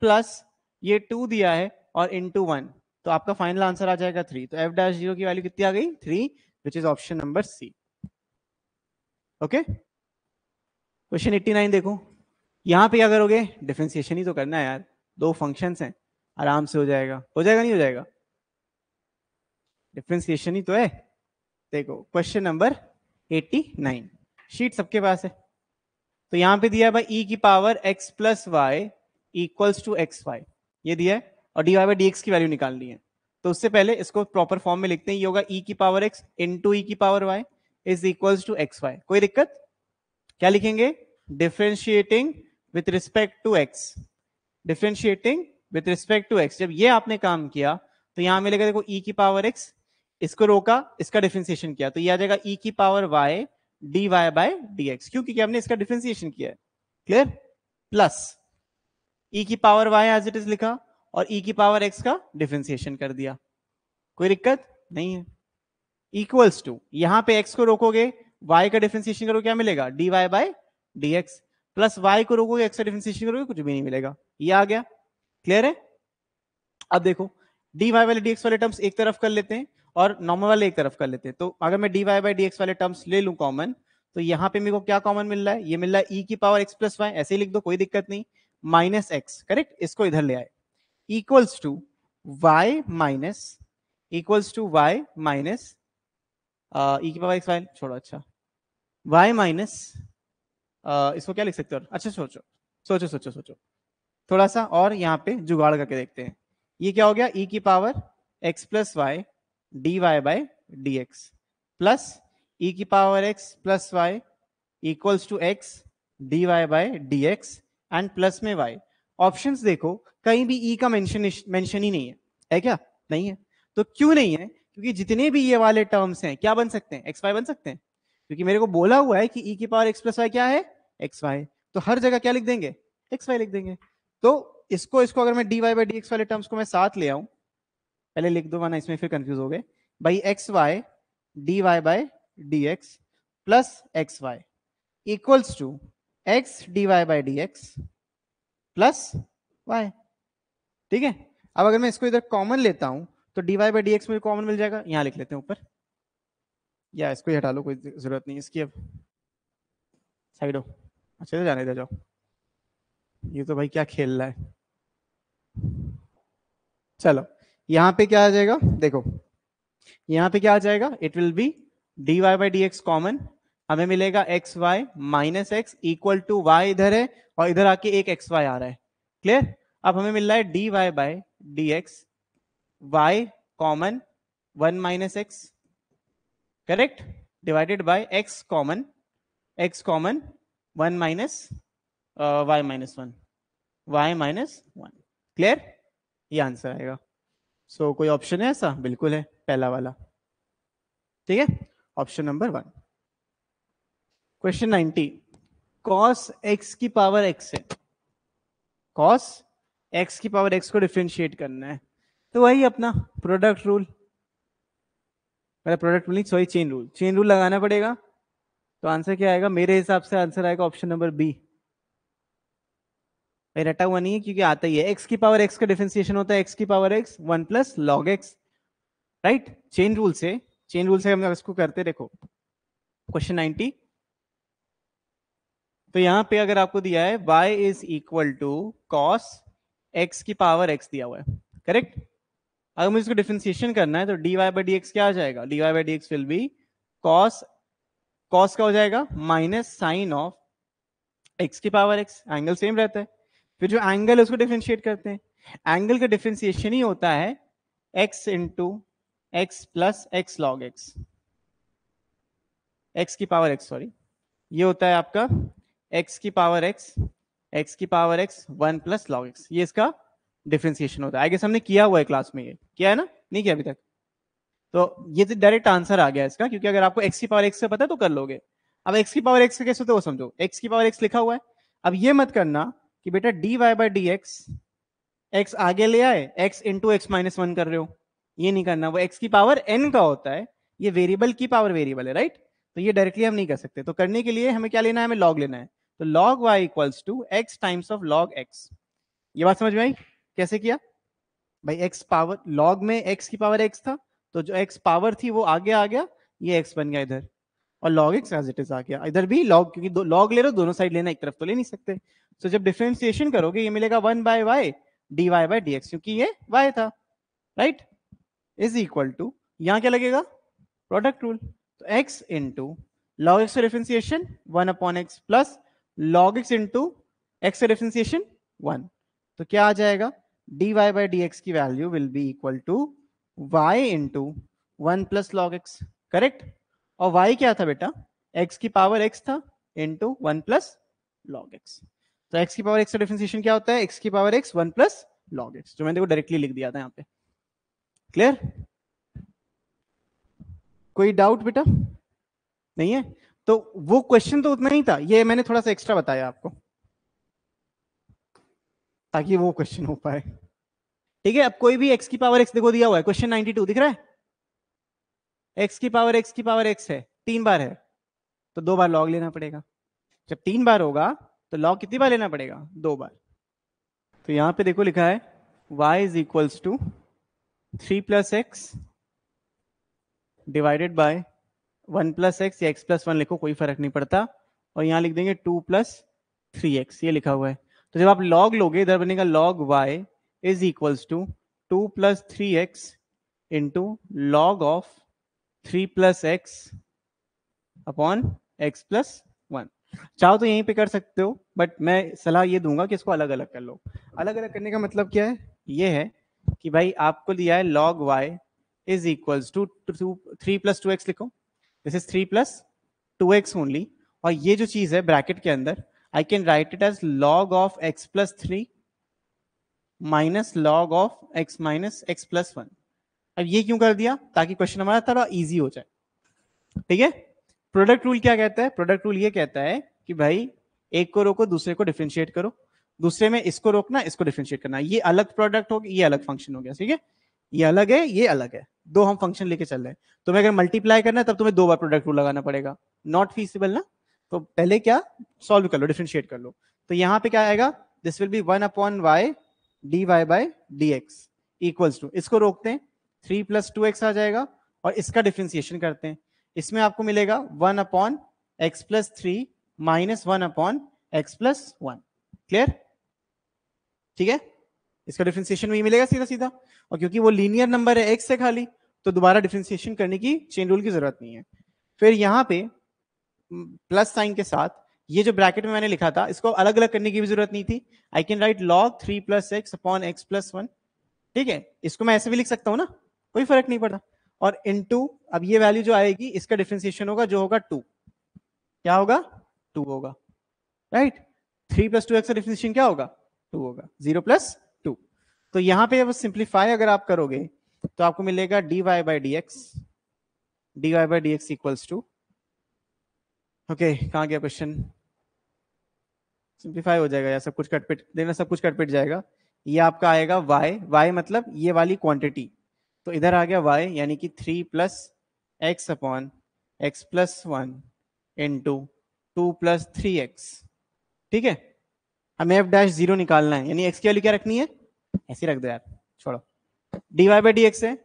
प्लस ये टू दिया है और इंटू वन तो आपका फाइनल आंसर आ जाएगा थ्री तो एफ डैश जीरो की वैल्यू कितनी आ गई three which is option number C okay question eighty nine देखो यहां पे क्या करोगे डिफ्रेंसिएशन ही तो करना है यार दो फंक्शंस हैं आराम से हो जाएगा हो जाएगा नहीं हो जाएगा डिफ्रेंसिएशन ही तो है देखो क्वेश्चन नंबर 89 शीट सबके पास है तो यहां पे दिया भाई e की power x plus y equals to x y ये दिया है और डी वाई बाई डी की वैल्यू निकालनी है तो उससे पहले इसको प्रॉपर फॉर्म में लिखते हैं ये होगा e की power x into e की power y is equals to x y कोई दिक्कत क्या लिखेंगे differentiating with respect to x differentiating with respect to x जब ये आपने काम किया तो यहां मिलेगा देखो e की पावर x इसको रोका इसका डिफ्रेंसिएशन किया तो ये आ जाएगा e की power y d y by d x क्योंकि हमने इसका डिफ्रेंसिएशन किया है क्लियर प्लस e की power y as it is लिखा और e की पावर x का डिफ्रेंसिएशन कर दिया कोई दिक्कत नहीं है इक्वल्स टू यहां पे x को रोकोगे y का डिफ्रेंसिएशन करोगे क्या मिलेगा d y by d x plus y को रोकोगे एक्स का डिफ्रेंसिएशन करोगे कुछ भी नहीं मिलेगा ये आ गया क्लियर है अब देखो डी वाई वाले डी एक्स वाले टर्म्स एक तरफ कर लेते हैं और नॉर्मल वाले एक तरफ कर लेते हैं तो अगर मैं d y by d x वाले टर्म्स ले लूँ कॉमन तो यहाँ पे मेरे को क्या कॉमन मिल रहा है ये मिल रहा है ई e की पावर एक्स प्लस वाई ऐसे ही लिख दो कोई दिक्कत नहीं माइनस एक्स करेक्ट इसको इधर ले आए equals to y minus equals to y minus e की पावर एक्स वाई छोड़ो अच्छा वाई माइनस इसको क्या लिख सकते हो अच्छा सोचो सोचो सोचो सोचो थोड़ा सा और यहाँ पे जुगाड़ करके देखते हैं ये क्या हो गया ई e की power x plus y d y by d x plus e की power x plus y equals to x d y by d x and plus में वाई ऑप्शंस देखो कहीं भी ई e का mention mention ही नहीं है है क्या नहीं है तो क्यों नहीं है क्योंकि जितने भी ये वाले टर्म्स हैं क्या बन सकते हैं एक्स वाई बन सकते हैं क्योंकि मेरे को बोला हुआ है कि ई e की पावर एक्स प्लस वाई क्या है एक्स वाई तो हर जगह क्या लिख देंगे एक्स वाई लिख देंगे तो इसको इसको अगर मैं d y by d x वाले टर्म्स को मैं साथ ले आऊं पहले लिख दो वरना इसमें फिर कंफ्यूज हो गए भाई x y d y by d x plus x y equals to x d y by d x plus y ठीक है अब अगर मैं इसको इधर कॉमन लेता हूं तो d y by d x मुझे कॉमन मिल जाएगा यहां लिख लेते हैं ऊपर या इसको ही हटा लो कोई जरूरत नहीं इसकी अब साइड हो अच्छे से जाने दे जाओ ये तो भाई क्या खेल रहा है चलो यहां पे क्या आ जाएगा देखो यहां पे क्या आ जाएगा it will be d y by d x common हमें मिलेगा x y minus x equal to y इधर है और इधर आके एक एक्स वाई आ रहा है क्लियर अब हमें मिल रहा है d y by d x y common one minus x correct divided by x common x common one minus y minus one y minus one clear ये आंसर आएगा सो so, कोई ऑप्शन है ऐसा बिल्कुल है पहला वाला ठीक है option number one question ninety cos x की पावर एक्स है कॉस एक्स की पावर एक्स को डिफ्रेंशिएट करना है तो वही अपना प्रोडक्ट रूल मेरा प्रोडक्ट रूल नहीं sorry chain rule chain rule लगाना पड़ेगा तो आंसर क्या आएगा मेरे हिसाब से आंसर आएगा ऑप्शन नंबर बी भाई रटा हुआ नहीं है क्योंकि आता ही है एक्स की पावर एक्स का डिफेंसिएशन होता है एक्स की power x one plus log x right chain rule से चेन रूल से हम इसको करते देखो क्वेश्चन नाइनटी तो यहाँ पे अगर आपको दिया है y is equal to cos x की पावर x दिया हुआ है करेक्ट अगर मुझे इसको डिफेंसिएशन करना है तो d y by d x क्या आ जाएगा d y by d x will be cos cos का हो जाएगा माइनस साइन ऑफ एक्स की पावर x एंगल सेम रहता है फिर जो एंगल है उसको डिफ्रेंशिएट करते हैं एंगल का डिफ्रेंसिएशन ही होता है x into x plus x log x x की पावर एक्स सॉरी ये होता है आपका एक्स की पावर एक्स एक्स की power x one plus log x ये इसका डिफ्रेंसिएशन होता है आई गेस हमने किया हुआ है क्लास में ये किया है ना नहीं किया अभी तक तो ये तो डायरेक्ट आंसर आ गया इसका क्योंकि अगर आपको एक्स की पावर एक्स का पता है तो कर लोगे अब एक्स की पावर एक्स का कैसे होता है वो समझो एक्स की पावर एक्स लिखा हुआ है अब ये मत करना कि बेटा d y by d x x आगे ले आए x into x minus one कर रहे हो ये नहीं करना वो एक्स की पावर एन का होता है ये वेरिएबल की पावर वेरिएबल है राइट तो ये डायरेक्टली हम नहीं कर सकते तो करने के लिए हमें क्या लेना है हमें लॉग लेना है तो log y equals to x times of log x ये बात समझ में आई कैसे किया भाई एक्स पावर लॉग में एक्स की पावर एक्स था तो जो एक्स पावर थी वो आगे आ गया ये एक्स बन गया इधर और log x as it is आ गया इधर भी लॉग क्योंकि लॉग ले रहे हो दोनों साइड लेना एक तरफ तो ले नहीं सकते सो so, जब डिफ्रेंसिएशन करोगे ये मिलेगा one by y d y by d x क्योंकि ये वाई था राइट इज इक्वल टू यहाँ क्या लगेगा प्रोडक्ट रूल तो x into log x differentiation one upon x plus log x into x differentiation one तो क्या आ जाएगा d y by d x की value will be equal to y into one plus log x correct और y क्या था बेटा x की पावर एक्स था into one plus log x तो एक्स की पावर एक्स का डिफ्रेंसिएशन क्या होता है एक्स की power x one plus log x जो मैंने देखो डायरेक्टली लिख दिया था यहाँ पे क्लियर कोई डाउट बेटा नहीं है तो वो क्वेश्चन तो उतना ही था ये मैंने थोड़ा सा एक्स्ट्रा बताया आपको ताकि वो क्वेश्चन हो पाए ठीक है अब कोई भी एक्स की पावर एक्स देखो दिया हुआ है क्वेश्चन 92 दिख रहा है एक्स की पावर एक्स की पावर एक्स है तीन बार है तो दो बार लॉग लेना पड़ेगा जब तीन बार होगा तो लॉग कितनी बार लेना पड़ेगा दो बार तो यहाँ पे देखो लिखा है y is equals to three plus x divided by one plus x या एक्स प्लस वन लिखो कोई फर्क नहीं पड़ता और यहां लिख देंगे टू प्लस थ्री एक्स ये लिखा हुआ है तो जब आप लॉग लोगे इधर बनेगा log y is equals to two plus three x into log of three plus x upon x plus one चाहो तो यहीं पे कर सकते हो बट मैं सलाह ये दूंगा कि इसको अलग अलग कर लो अलग अलग करने का मतलब क्या है ये है कि भाई आपको दिया है log y is equal to two three plus two x लिखो this is three plus two x only और ये जो चीज है ब्रैकेट के अंदर I can write it as log of x plus three minus log of x minus x plus one अब ये क्यों कर दिया ताकि क्वेश्चन हमारा थोड़ा इजी हो जाए ठीक है प्रोडक्ट रूल क्या कहता है प्रोडक्ट रूल ये कहता है कि भाई एक को रोको दूसरे को डिफ्रेंशिएट करो दूसरे में इसको रोकना इसको डिफ्रेंशिएट करना ये अलग प्रोडक्ट हो गया ये अलग फंक्शन हो गया ठीक है ये अलग है ये अलग है दो हम फंक्शन लेके चल रहे हैं तुम्हें अगर मल्टीप्लाई करना है तब तुम्हें दो बार प्रोडक्ट रूल लगाना पड़ेगा नॉट फीसिबल ना तो पहले क्या सॉल्व कर लो डिफ्रेंशिएट कर लो तो यहाँ पे क्या आएगा this will be one upon y d y by d x equals to इसको रोकते हैं थ्री प्लस टू एक्स आ जाएगा और इसका डिफ्रेंसिएशन करते हैं इसमें आपको मिलेगा one upon x plus three minus one upon x plus one clear ठीक है इसका डिफ्रेंसिएशन वही मिलेगा सीधा सीधा और क्योंकि वो लीनियर नंबर है एक्स से खाली तो दोबारा डिफ्रेंसिएशन करने की चेन रूल की जरूरत नहीं है फिर यहां पे प्लस साइन के साथ ये जो ब्रैकेट में मैंने लिखा था इसको अलग अलग करने की भी जरूरत नहीं थी I can write log three plus x upon x plus one ठीक है इसको मैं ऐसे भी लिख सकता हूँ ना कोई फर्क नहीं पड़ता और इन अब ये वैल्यू जो आएगी इसका डिफ्रेंसिएशन होगा जो होगा टू क्या होगा टू होगा right three plus two x का डिफ्रेंसिएशन क्या होगा टू होगा जीरो प्लस टू तो यहां पे सिंप्लीफाई अगर आप करोगे तो आपको मिलेगा d y by d x d y by d x equals to okay कहाँ गया क्वेश्चन सिंप्लीफाई हो जाएगा या सब कुछ कटपिट देना सब कुछ कटपिट जाएगा ये आपका आएगा y y मतलब ये वाली क्वांटिटी तो इधर आ गया y यानी कि three plus x upon x plus one into two plus three x ठीक है हमें एफ डैश जीरो निकालना है यानी x की वैल्यू क्या रखनी है ऐसी रख दो यार छोड़ो d y by d x है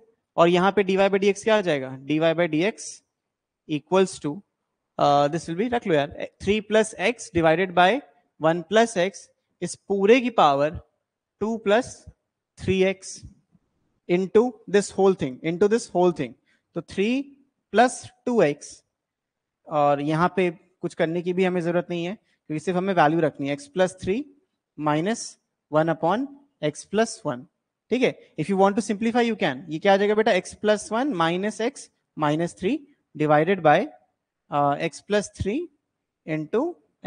और यहाँ पे d y by d x क्या आ जाएगा d y by d x equals to this will be रख लो यार three plus x divided by one plus x इस पूरे की power two plus three x into this whole thing into this whole thing तो three plus two x और यहाँ पे कुछ करने की भी हमें जरूरत नहीं है क्योंकि सिर्फ हमें वैल्यू रखनी है x plus three minus one upon x plus one ठीक है if you want to simplify you can ये क्या आ जाएगा बेटा x plus one minus x minus three divided by x plus three into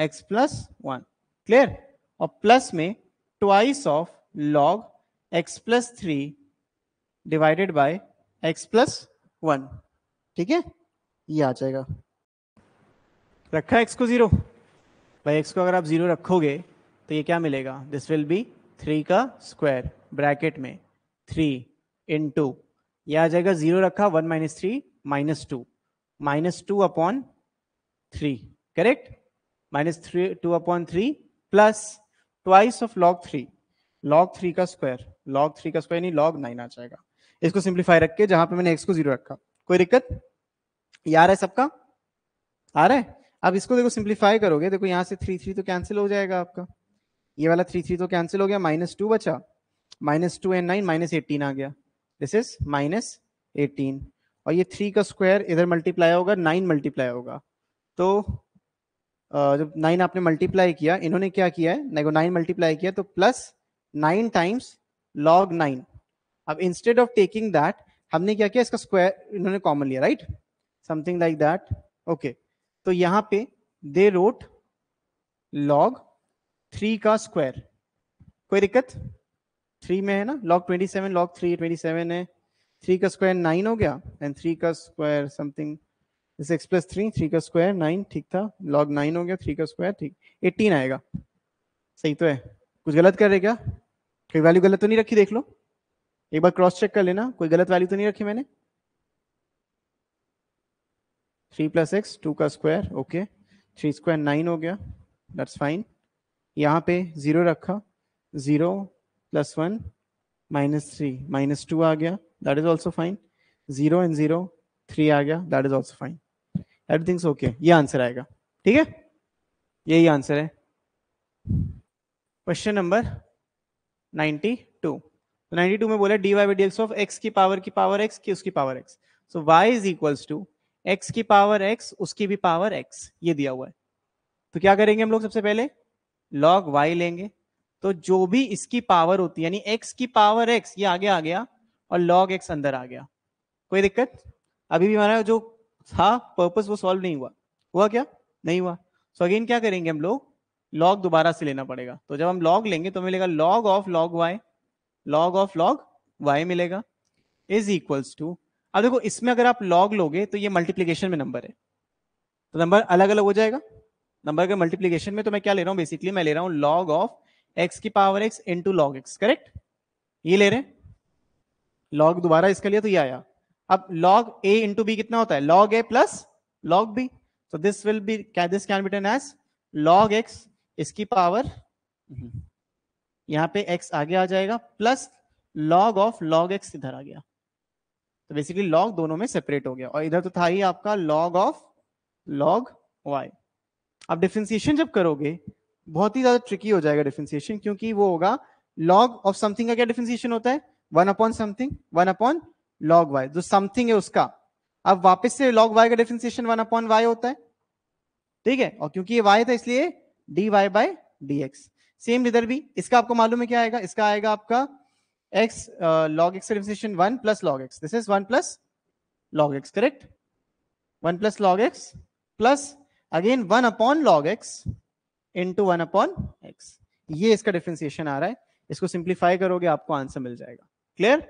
x plus one clear और plus में twice of log x plus three divided by x plus one ठीक है ये आ जाएगा रखा एक्स को जीरो भाई एक्स को अगर आप जीरो रखोगे तो ये क्या मिलेगा दिस विल बी थ्री का स्क्वायर ब्रैकेट में थ्री इन टू यह आ जाएगा जीरो रखा one minus three minus two minus two upon three correct minus three two upon three plus twice of log three log three का square log three का square नहीं log nine आ जाएगा इसको सिंप्लीफाई रख के जहां पे मैंने एक्स को जीरो रखा कोई दिक्कत ये आ रहा है सबका आ रहा है अब इसको देखो सिंप्लीफाई करोगे देखो यहाँ से थ्री थ्री तो कैंसिल हो जाएगा आपका ये वाला थ्री थ्री तो कैंसिल हो गया माइनस टू बचा minus two and nine minus eighteen आ गया दिस इज माइनस एटीन और ये थ्री का स्क्वायर इधर मल्टीप्लाई होगा नाइन मल्टीप्लाई होगा तो जब नाइन आपने मल्टीप्लाई किया इन्होंने क्या किया है नाइन मल्टीप्लाई किया तो plus nine times log nine अब इंस्टेड ऑफ टेकिंग दैट हमने क्या किया इसका स्क्वायर इन्होंने कॉमन लिया right something like that okay तो यहाँ पे दे रोट लॉग थ्री का स्क्वायर कोई दिक्कत थ्री में है ना log twenty seven log three twenty seven है थ्री का स्क्वायर नाइन हो गया एंड थ्री का square something six plus three three का स्क्वायर नाइन ठीक था लॉग नाइन हो गया थ्री का स्क्वायर ठीक एटीन आएगा सही तो है कुछ गलत कर रहे क्या कोई वैल्यू गलत तो नहीं रखी देख लो एक बार क्रॉस चेक कर लेना कोई गलत वैल्यू तो नहीं रखी मैंने थ्री प्लस एक्स टू का square okay three square nine हो गया दैट्स फाइन यहाँ पे जीरो रखा zero plus one minus three minus two आ गया that is also fine zero and zero three आ गया that is also fine things okay ये आंसर आएगा ठीक है यही आंसर है क्वेश्चन नंबर नाइन्टी टू तो 92 में बोला d y by d x of x की पावर की पावर एक्स की उसकी power x so y is equals to x की पावर एक्स उसकी भी पावर एक्स ये दिया हुआ है तो क्या करेंगे हम लोग सबसे पहले लॉग वाई लेंगे तो जो भी इसकी पावर होती है यानी एक्स की पावर एक्स ये आगे आ गया और लॉग एक्स अंदर आ गया कोई दिक्कत अभी भी हमारा जो था पर्पस वो सॉल्व नहीं हुआ हुआ क्या नहीं हुआ सो so अगेन क्या करेंगे हम लोग लॉग दोबारा से लेना पड़ेगा तो जब हम लॉग लेंगे तो मिलेगा log of log y log of log y मिलेगा इज इक्वल्स टू अब देखो इसमें अगर आप लॉग लोगे तो ये मल्टीप्लीकेशन में नंबर है तो नंबर अलग अलग हो जाएगा नंबर के मल्टीप्लीकेशन में तो मैं क्या ले रहा हूँ बेसिकली मैं ले रहा हूँ लॉग ऑफ एक्स की power x into log x correct ये ले रहे हैं लॉग दोबारा इसके लिए तो ये आया अब लॉग ए इंटू बी कितना होता है log a plus log b तो this will be this can be written as log x इसकी पावर यहाँ पे एक्स आगे आ जाएगा plus log of log x इधर आ गया तो बेसिकली लॉग दोनों में सेपरेट हो गया और इधर तो था ही आपका लॉग ऑफ लॉग वाई अब डिफ्रेंसिएशन जब करोगे बहुत ही ज्यादा ट्रिकी हो जाएगा डिफ्रेंसिएशन क्योंकि वो होगा लॉग ऑफ समथिंग का क्या डिफ्रेंसिएशन होता है one upon something one upon log y जो समथिंग है उसका अब वापस से लॉग वाई का डिफ्रेंसिएशन वन अपॉन वाई होता है ठीक है और क्योंकि ये y था इसलिए dy by d x same इधर भी इसका आपको मालूम है क्या आएगा इसका आएगा आपका x log x representation one plus log x this is one plus log x correct one plus log x plus again one upon log x into one upon x ये इसका डिफ्रेंसिएशन आ रहा है इसको simplify करोगे आपको answer मिल जाएगा clear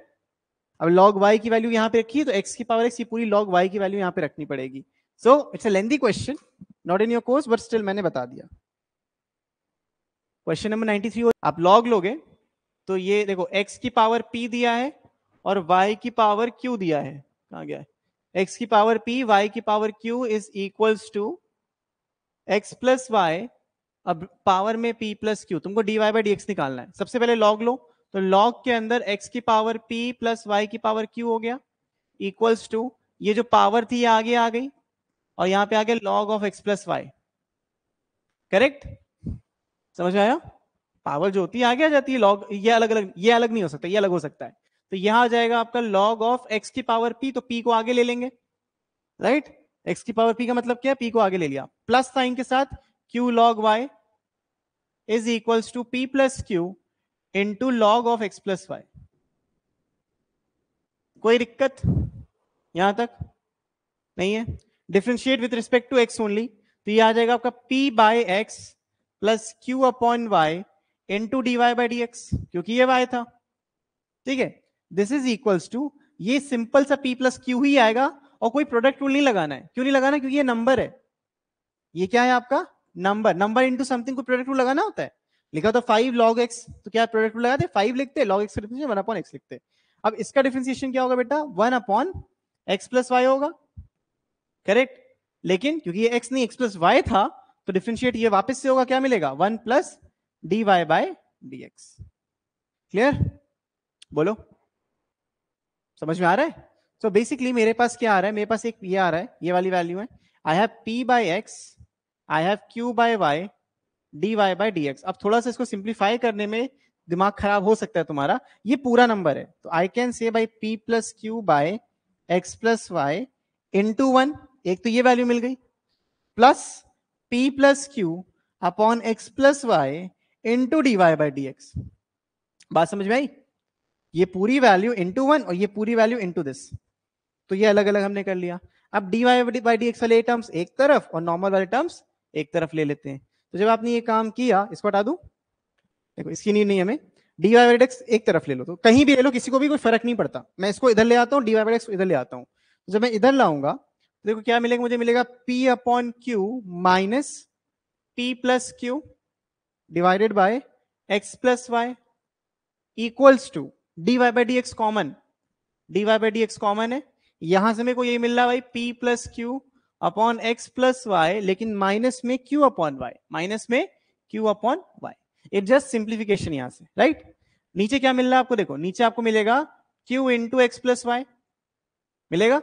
अब log y की वैल्यू यहाँ पे रखी है तो एक्स की पावर एक्स पूरी लॉग वाई की वैल्यू यहाँ पे रखनी पड़ेगी so it's a lengthy question not in your course but still मैंने बता दिया क्वेश्चन नंबर 93 आप लॉग लोगे तो ये देखो x की पावर p दिया है और y की पावर q दिया है कहा गया है x की पावर p y की power q is equals to x plus y अब पावर में p प्लस क्यू तुमको dy वाई बाई निकालना है सबसे पहले लॉग लो तो लॉग के अंदर x की पावर p प्लस वाई की पावर q हो गया इक्वल्स टू ये जो पावर थी ये आगे आ गई और यहां पे आ गया log of x plus y correct समझ में आया पावर जो होती है आगे आ जाती है लॉग ये अलग अलग ये अलग नहीं हो सकता ये अलग हो सकता है तो यह आ जाएगा आपका लॉग ऑफ एक्स की पावर पी तो पी को आगे ले लेंगे राइट एक्स की पावर पी का मतलब क्या पी को आगे ले लिया प्लस साइन के साथ q log y is equals to p plus q into log of x plus y कोई दिक्कत यहां तक नहीं है differentiate with respect to x only तो ये आ जाएगा आपका p by x plus q upon y into d y by d x क्योंकि ये वाई था ठीक है दिस इज इक्वल्स टू ये सिंपल सा पी प्लस क्यू ही आएगा और कोई प्रोडक्ट रूल नहीं लगाना है क्यों नहीं लगाना क्योंकि ये नंबर है ये क्या है आपका नंबर नंबर इंटू समथिंग को प्रोडक्ट रूल लगाना होता है लिखा तो फाइव लॉग एक्स तो क्या प्रोडक्ट रूल लगाते फाइव लिखते log x differentiation one upon x लिखते अब इसका डिफरेंशिएशन क्या होगा बेटा one upon x plus y होगा करेक्ट लेकिन क्योंकि ये एक्स नहीं एक्स प्लस वाई था तो डिफ्रेंशिएट ये वापस से होगा क्या मिलेगा one plus d y by d x clear बोलो समझ में आ रहा है तो so बेसिकली मेरे पास क्या आ रहा है मेरे पास एक ये आ रहा है ये वाली वैल्यू है I have p by x I have q by y d y by d x अब थोड़ा सा इसको सिंप्लीफाई करने में दिमाग खराब हो सकता है तुम्हारा ये पूरा नंबर है तो I can say by p plus q by x plus y into one एक तो ये वैल्यू मिल गई plus p plus q upon x plus y into d y by d x बात समझ में आई ये पूरी वैल्यू इंटू वन और ये पूरी वैल्यू इंटू दिस तो ये अलग अलग हमने कर लिया अब d y by d x वाले टर्म्स एक तरफ और नॉर्मल वाले टर्म्स एक तरफ ले लेते हैं तो जब आपने ये काम किया इसको हटा दू देखो इसकी नीड नहीं हमें डी वाई एक्स एक तरफ ले लो तो कहीं भी ले लो किसी को भी कोई फर्क नहीं पड़ता मैं इसको इधर ले आता हूँ डी वाई एक्स इधर ले आता हूँ तो जब मैं इधर लाऊंगा देखो क्या मिलेगा मुझे मिलेगा P upon q minus p plus q divided by x plus y equals to d y by d x common d y by d x common है यहां से मेरे को ये मिल रहा है भाई P plus q upon x plus y लेकिन माइनस में क्यू अपॉन वाई माइनस में q upon y it just simplification यहां से राइट right? नीचे क्या मिल रहा है आपको देखो नीचे आपको मिलेगा q into x plus y मिलेगा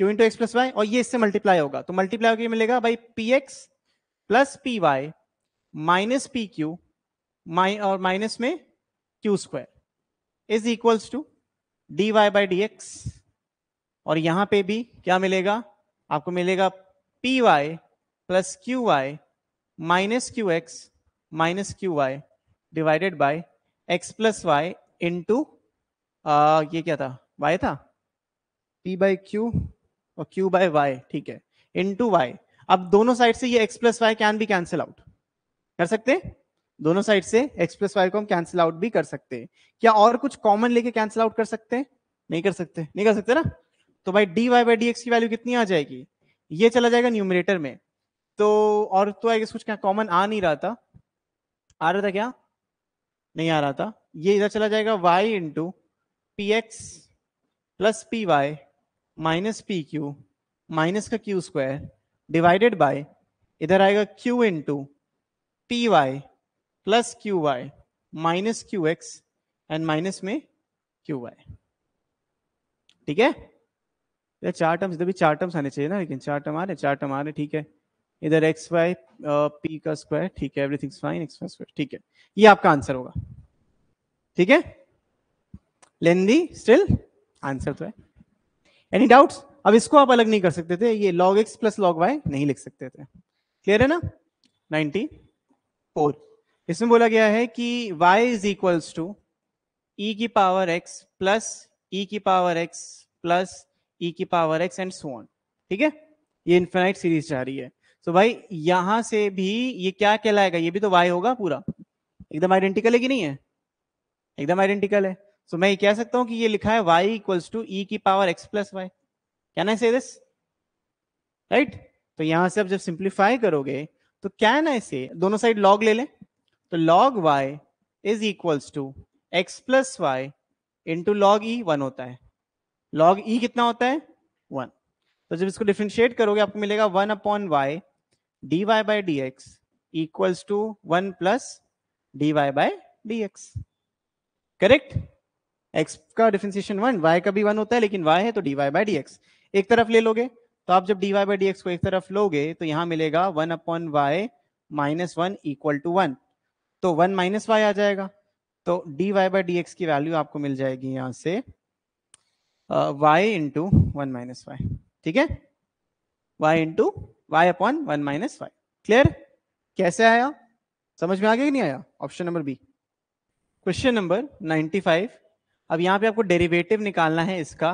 q into x plus y और ये इससे मल्टीप्लाई होगा तो मल्टीप्लाई होकर मिलेगा भाई p x plus p y minus p q माइ और माइनस में q square is equals to d y by d x और यहां पे भी क्या मिलेगा आपको मिलेगा p y plus q y minus q x minus q y divided by x plus y into ये क्या था वाई था पी बाई क्यू और q बाय वाई ठीक है इन टू वाई अब दोनों साइड से ये x प्लस वाई कैन भी कैंसिल आउट कर सकते हैं दोनों साइड से x प्लस वाई को हम कैंसिल आउट भी कर सकते हैं क्या और कुछ कॉमन लेके कैंसिल आउट कर सकते हैं नहीं कर सकते नहीं कर सकते ना तो भाई d y by d x की वैल्यू कितनी आ जाएगी ये चला जाएगा न्यूमिनेटर में तो और तो आएगा कुछ क्या कॉमन आ नहीं रहा था आ रहा था क्या नहीं आ रहा था ये इधर चला जाएगा y into p x plus p y minus p q minus का क्यू स्क्वायर डिवाइडेड बाय इधर आएगा q into p y plus q y minus q x and minus में क्यू वाई ठीक है इधर चार टर्म्स इधर भी चार टर्म्स आने चाहिए ना लेकिन चार टर्म आ रहे चार टर्म आ रहे ठीक है इधर एक्स वाई पी का स्क्वायर ठीक है everything fine x y square ठीक है ये आपका आंसर होगा ठीक है लेंदी स्टिल आंसर तो है एनी डाउट्स अब इसको आप अलग नहीं कर सकते थे ये log x plus log y नहीं लिख सकते थे क्लियर है ना फोर इसमें बोला गया है कि y is equals to e की power x plus e e की power x plus e e की पावर x एंड सोन ठीक है ये इन्फेनाइट सीरीज जा रही है तो so भाई यहां से भी ये क्या कहलाएगा ये भी तो y होगा पूरा एकदम आइडेंटिकल है कि नहीं है एकदम आइडेंटिकल है सो मैं ये कह सकता हूं कि ये लिखा है वाई इक्वल्स टू ई की power x plus y can I say this right तो यहां से आप जब सिंप्लीफाई करोगे तो कैन आई से दोनों साइड लॉग ले लें तो log y is equals to x plus y into log e one होता है लॉग ई e कितना होता है वन तो जब इसको डिफ्रेंशिएट करोगे आपको मिलेगा one upon y d y by d x equals to one plus d y by d x correct x का डिफ्रेंसिएशन वन वाई का भी वन होता है लेकिन वाई है तो d y by d x एक तरफ ले लोगे तो आप जब d y by d x को एक तरफ लोगे तो यहाँ मिलेगा one upon y minus one equal to one तो वन माइनस वाई आ जाएगा तो d y by d x की वैल्यू आपको मिल जाएगी यहाँ से y into one minus y ठीक है y into y upon one minus y clear कैसे आया समझ में आ गया कि नहीं आया option number b question number five अब यहां पे आपको डेरिवेटिव निकालना है इसका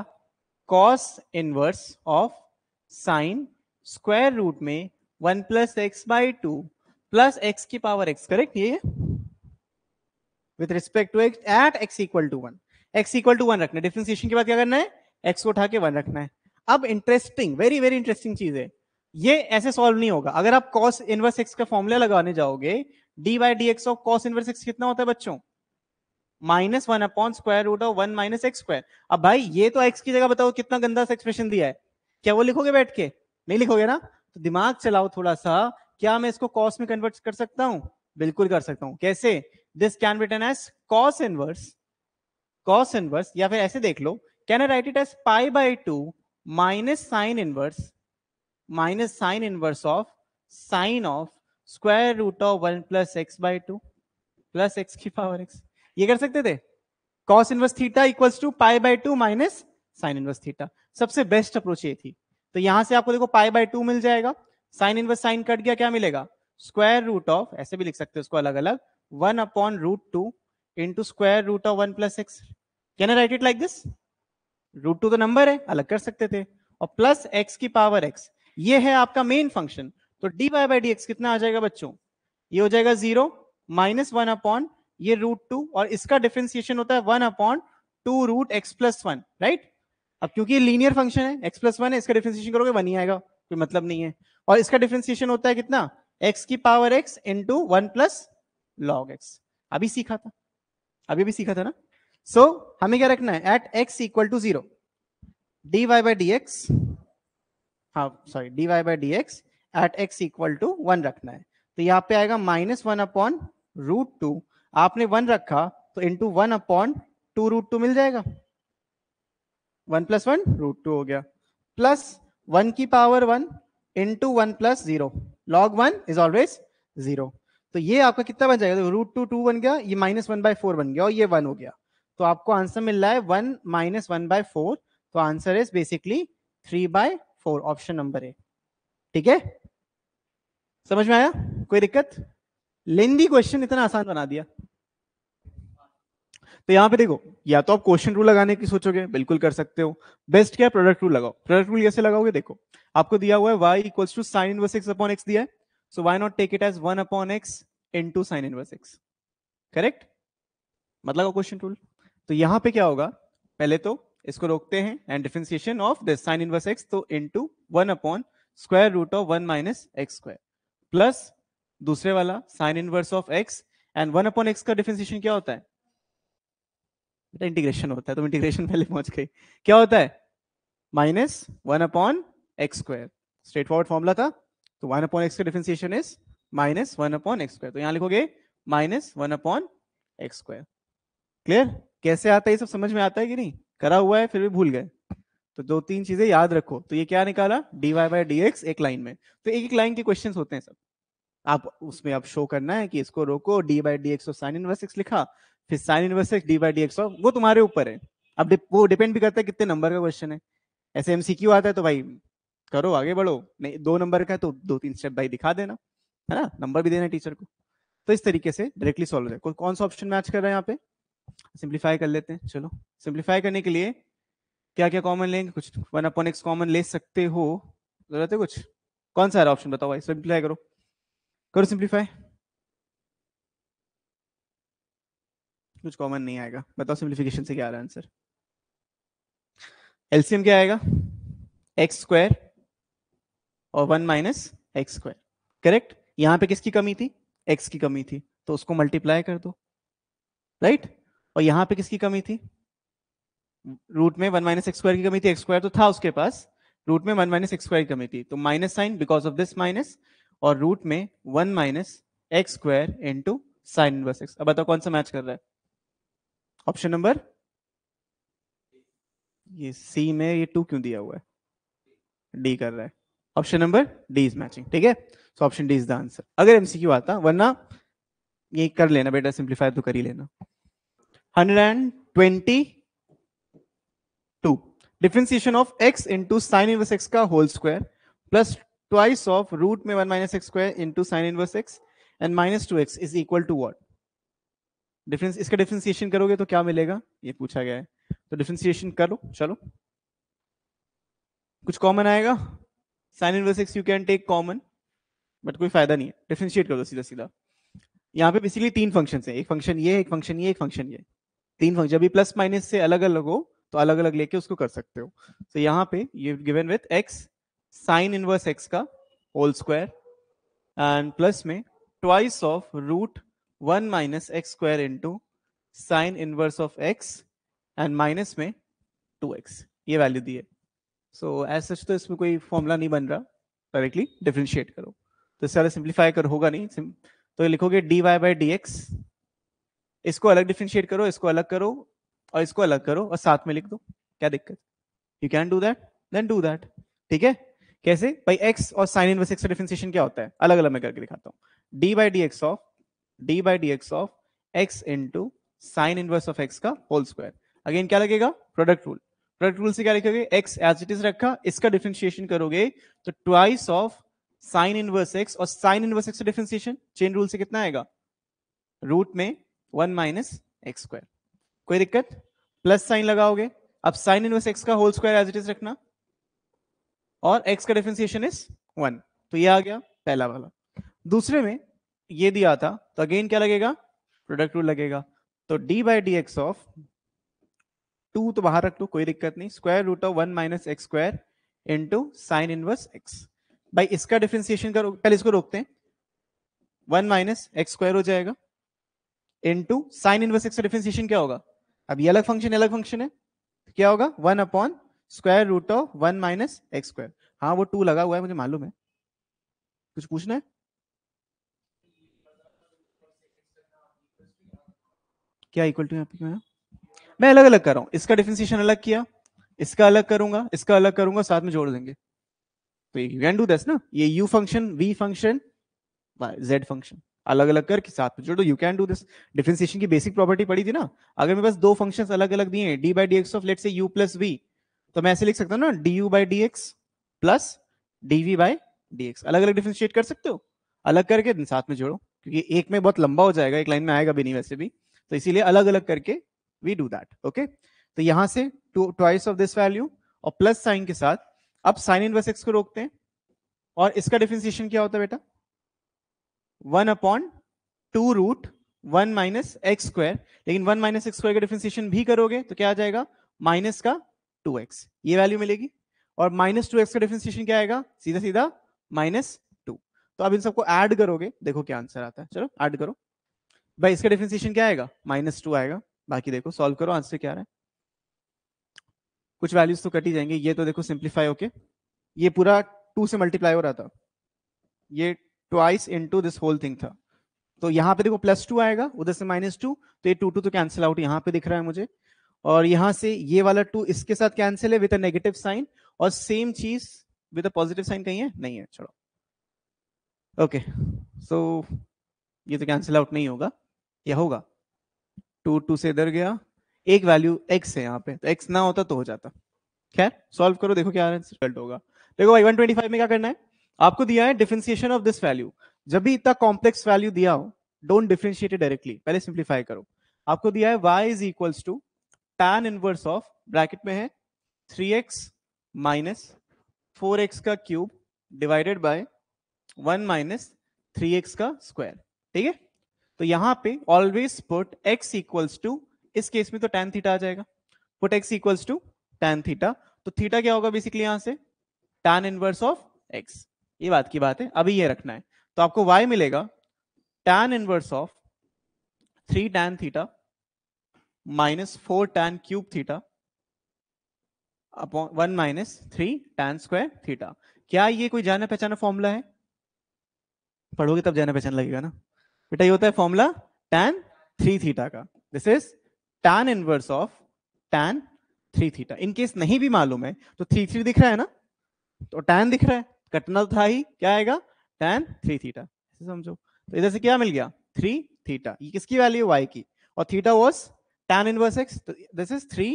cos inverse of sine square root में one plus x by two plus x की पावर एक्स करेक्ट ये with respect to x at x equal to one x equal to one रखना है डिफ्रेंसिएशन के बाद क्या करना है एक्स को उठा के वन रखना है अब इंटरेस्टिंग वेरी वेरी इंटरेस्टिंग चीज है ये ऐसे सॉल्व नहीं होगा अगर आप कॉस इनवर्स एक्स का फॉर्मूला लगाने जाओगे d by d x of cos inverse x कितना होता है बच्चों minus one upon square root of one minus x square अब भाई ये तो एक्स की जगह बताओ कितना गंदा सा एक्सप्रेशन दिया है क्या वो लिखोगे बैठ के नहीं लिखोगे ना तो दिमाग चलाओ थोड़ा सा क्या मैं इसको कॉस में कन्वर्ट कर सकता हूं बिल्कुल कर सकता हूं कैसे this can written as cos inverse cos inverse या फिर ऐसे देख लो can I write it as pi by two minus sine inverse minus sine inverse of sine of square root of one plus x by two plus x की power x ये कर सकते थे cos inverse theta equal to pi by two minus sine inverse theta सबसे best approach ये थी तो यहां से आपको देखो पाई बाय टू मिल जाएगा साइन इनवर्स साइन कट गया क्या मिलेगा स्क्वायर रूट ऑफ ऐसे भी लिख सकते हो उसको अलग अलग one upon root two into square root of one plus x can write it like this root two तो नंबर है अलग कर सकते थे और प्लस एक्स की पावर एक्स ये है आपका मेन फंक्शन तो d y by d x कितना आ जाएगा बच्चों ये हो जाएगा जीरो माइनस वन अपॉन ये रूट टू और इसका डिफ्रेंसिएशन होता है one upon two root x plus one right अब क्योंकि ये लीनियर फंक्शन है एक्स प्लस वन है इसका डिफ्रेंसिएशन करोगे वन ही आएगा कोई मतलब नहीं है और इसका डिफ्रेंसिएशन होता है कितना एक्स की power x into one plus log x अभी सीखा था अभी भी सीखा था ना सो so, हमें क्या रखना है at x equal to zero d y by d x हाँ sorry d y by d x at x equal to one रखना है तो यहाँ पे आएगा minus one upon root two आपने वन रखा तो into one upon two root two मिल जाएगा one plus one root two हो गया प्लस वन की power one into one plus zero log one is always zero तो ये आपका कितना बन जाएगा रूट टू टू बन गया ये माइनस वन बाई फोर बन गया और ये वन हो गया तो आपको आंसर मिल रहा है one minus one by four तो answer is basically three by four option number A ठीक है समझ में आया कोई दिक्कत लेंदी क्वेश्चन इतना आसान बना दिया तो यहां पे देखो या तो आप क्वेश्चन रूल लगाने की सोचोगे बिल्कुल कर सकते हो बेस्ट क्या प्रोडक्ट रूल लगाओ प्रोडक्ट रूल कैसे लगाओगे देखो आपको दिया हुआ है y equals to sine inverse x upon x दिया है so why not take it as one upon x into sine inverse x correct मतलब क्वेश्चन रूल तो यहां पे क्या होगा पहले तो इसको रोकते हैं and differentiation of this sine inverse x तो into one upon square root of one minus x square plus दूसरे वाला sine inverse of x and one upon x का डिफ्रेंसिएशन क्या होता है बेटा इंटीग्रेशन होता है तो इंटीग्रेशन पहले पहुंच गई क्या होता है minus one upon x square straight forward formula था तो वन अपॉन एक्स का differentiation is minus one upon x square तो यहां लिखोगे minus one upon x square clear कैसे आता है ये सब समझ में आता है कि नहीं करा हुआ है फिर भी भूल गए तो दो तीन चीजें याद रखो तो ये क्या निकाला d y by d x एक लाइन में तो एक एक लाइन के क्वेश्चन होते हैं सब आप उसमें आप शो करना है कि इसको रोको d by d x sine inverse x लिखा फिर sine inverse x d by d x वो तुम्हारे ऊपर है अब वो डिपेंड भी करता है कितने नंबर का क्वेश्चन है ऐसे एमसीक्यू आता है तो भाई करो आगे बढ़ो नहीं दो नंबर का है तो दो तीन स्टेप भाई दिखा देना है ना नंबर भी देना टीचर को तो इस तरीके से डायरेक्टली सॉल्व है कौन सा ऑप्शन मैच कर रहा है यहाँ पे सिंप्लीफाई कर लेते हैं चलो सिंप्लीफाई करने के लिए क्या क्या कॉमन लेंगे कुछ वन अपॉन एक्स कॉमन ले सकते हो जरूरत है कुछ कौन सा ऑप्शन बताओ भाई सिंप्लीफाई करो करो सिंप्लीफाई कुछ कॉमन नहीं आएगा बताओ सिंप्लीफिकेशन से क्या आ रहा है आंसर एलसीएम क्या आएगा एक्स स्क्वायर और one minus x square correct यहां पे किसकी कमी थी एक्स की कमी थी तो उसको मल्टीप्लाई कर दो राइट और यहां पे किसकी कमी थी रूट में वन माइनस एक्स स्क्वायर की कमी थी एक्स स्क्वायर तो था उसके पास रूट में वन माइनस एक्स स्क्वायर की कमी थी तो minus sign because of this minus और रूट में one minus x square into sine inverse x अब बताओ कौन सा मैच कर रहा है ऑप्शन नंबर ये सी में ये टू क्यों दिया हुआ है डी कर रहा है option number D is matching ठीक है so option D is the answer अगर एमसीक्यू आता वरना ये कर लेना बेटा सिंप्लीफाई तो कर ही लेना hundred and twenty two differentiation of x into sine inverse x का whole square plus twice of root में one minus x square into sine inverse x and minus two x is equal to what difference इसका differentiation करोगे तो क्या मिलेगा ये पूछा गया है तो डिफ्रेंसिएशन करो चलो कुछ कॉमन आएगा sine inverse x you can take common but कोई फायदा नहीं है डिफ्रेंशिएट कर दो सीधा सीधा यहाँ पे बेसिकली तीन फंक्शन है एक फंक्शन ये एक फंक्शन ये एक फंक्शन ये तीन फंक्शन अभी प्लस माइनस से अलग अलग हो तो अलग अलग लेके उसको कर सकते हो तो so यहाँ पे you given with x sine inverse x का होल स्क्वायर एंड प्लस में twice of root one minus x square into sine inverse of x and minus में टू एक्स ये वैल्यू दी है सो एज सच तो इसमें कोई formula नहीं बन रहा डायरेक्टली डिफ्रेंशिएट करो तो इससे सिंप्लीफाई कर होगा नहीं तो लिखोगे d y by d x इसको अलग डिफ्रेंशिएट करो इसको अलग करो और इसको अलग करो और साथ में लिख दो क्या दिक्कत you can do that then do that ठीक है कैसे भाई x और साइन इनवर्स x का डिफरेंशिएशन क्या होता है अलग अलग मैं करके दिखाता हूँ d by d x of d by d x of x into sine inverse of x का होल स्क्वायर अगेन क्या लगेगा प्रोडक्ट रूल प्रोडक्ट रूल से क्या लिखोगे x एज इट इज रखा इसका डिफरेंशिएशन करोगे तो twice of sine inverse x और साइन इनवर्स x का डिफरेंशिएशन चेन रूल से कितना आएगा रूट में वन माइनस एक्स स्क्वायर कोई दिक्कत प्लस साइन लगाओगे अब साइन इनवर्स एक्स का whole square as it is रखना और x का डिफ्रेंसिएशन इज वन तो ये आ गया पहला वाला दूसरे में ये दिया था तो अगेन क्या लगेगा प्रोडक्ट रूल लगेगा तो d by d x of two तो बाहर रख लो कोई दिक्कत नहीं square root of one minus x square into sine inverse x भाई इसका डिफ्रेंसिएशन करो पहले इसको रोकते हैं वन माइनस एक्स स्क्वायर हो जाएगा इंटू साइन इनवर्स एक्स का डिफ्रेंसिएशन क्या होगा अब ये अलग फंक्शन अलग फंक्शन है तो क्या होगा one upon square root of one minus x square हाँ वो टू लगा हुआ है मुझे मालूम है कुछ पूछना है क्या इक्वल टू यहाँ मैं अलग अलग कर रहा हूं इसका डिफ्रेंसिएशन अलग किया इसका अलग करूंगा इसका अलग करूंगा साथ में जोड़ देंगे तो यू कैन डू दिस ना ये u function v function z function अलग अलग करके साथ में जोड़ दो you can do this differentiation की बेसिक प्रॉपर्टी पड़ी थी ना अगर मेरे पास दो फंक्शंस अलग अलग दिए d by d x of let say u plus v तो मैं ऐसे लिख सकता हूँ ना d u by d x plus d v by d x अलग अलग डिफ्रेंशिएट कर सकते हो अलग करके साथ में जोड़ो क्योंकि एक में बहुत लंबा हो जाएगा एक लाइन में आएगा भी नहीं वैसे भी तो इसीलिए अलग अलग करके वी डू दैट ओके तो यहां से two twice of this value और प्लस साइन के साथ अब साइन इन वर्स एक्स को रोकते हैं और इसका डिफ्रेंसिएशन क्या होता है बेटा one upon two root one minus x square लेकिन वन माइनस एक्स स्क्वायर का डिफ्रेंसिएशन भी करोगे तो क्या आ जाएगा माइनस का टू एक्स ये वैल्यू मिलेगी और माइनस टू एक्स का डिफ्रेंसिएशन क्या आएगा सीधा सीधा माइनस टू तो अब इन सबको ऐड करोगे देखो क्या आंसर आता है चलो ऐड करो भाई इसका डिफ्रेंसिएशन क्या आएगा माइनस टू आएगा बाकी देखो सॉल्व करो आंसर क्या आ रहा है कुछ वैल्यूज तो कट ही जाएंगे ये तो देखो सिंप्लीफाई होके ये पूरा टू से मल्टीप्लाई हो रहा था ये twice into this whole thing था तो यहाँ पे देखो प्लस टू आएगा उधर से माइनस टू तो ये टू टू तो कैंसिल आउट यहाँ पे दिख रहा है मुझे और यहां से ये वाला टू इसके साथ कैंसिल है विद अ नेगेटिव साइन और सेम चीज विद अ पॉजिटिव साइन कहीं है नहीं है छोड़ो ओके सो ये तो कैंसिल आउट नहीं होगा या होगा टू टू से इधर गया एक वैल्यू एक्स है यहाँ पे तो एक्स ना होता तो हो जाता खैर सॉल्व करो देखो क्या रिजल्ट होगा देखो भाई 125 में क्या करना है आपको दिया है डिफ्रेंसिएशन ऑफ दिस वैल्यू जब भी इतना कॉम्प्लेक्स वैल्यू दिया हो डोंट डिफ्रेंशिएट डायरेक्टली पहले सिंप्लीफाई करो आपको दिया है y is equals to tan inverse of bracket में है three x minus four x का cube divided by one minus three x का स्क्वायर ठीक है तो यहां पे always put x equals to इस केस में तो टेन थीटा आ जाएगा put x equals to tan theta तो थीटा क्या होगा बेसिकली यहां से टेन इनवर्स ऑफ एक्स ये बात की बात है अभी ये रखना है तो आपको वाई मिलेगा tan inverse of three tan theta minus four tan cube theta upon one minus three tan square theta क्या ये कोई जाना पहचाना फॉर्मूला है पढ़ोगे तब जाना पहचान लगेगा ना बेटा ये होता है फॉर्मूला टैन थ्री थीटा का this is tan inverse of tan three theta in case नहीं भी मालूम है तो थ्री थ्री दिख रहा है ना तो टैन दिख रहा है कटना तो था ही क्या आएगा टैन थ्री थीटा समझो तो इधर से क्या मिल गया थ्री थीटा ये किसकी वैल्यू वाई की और theta was tan inverse x तो this is three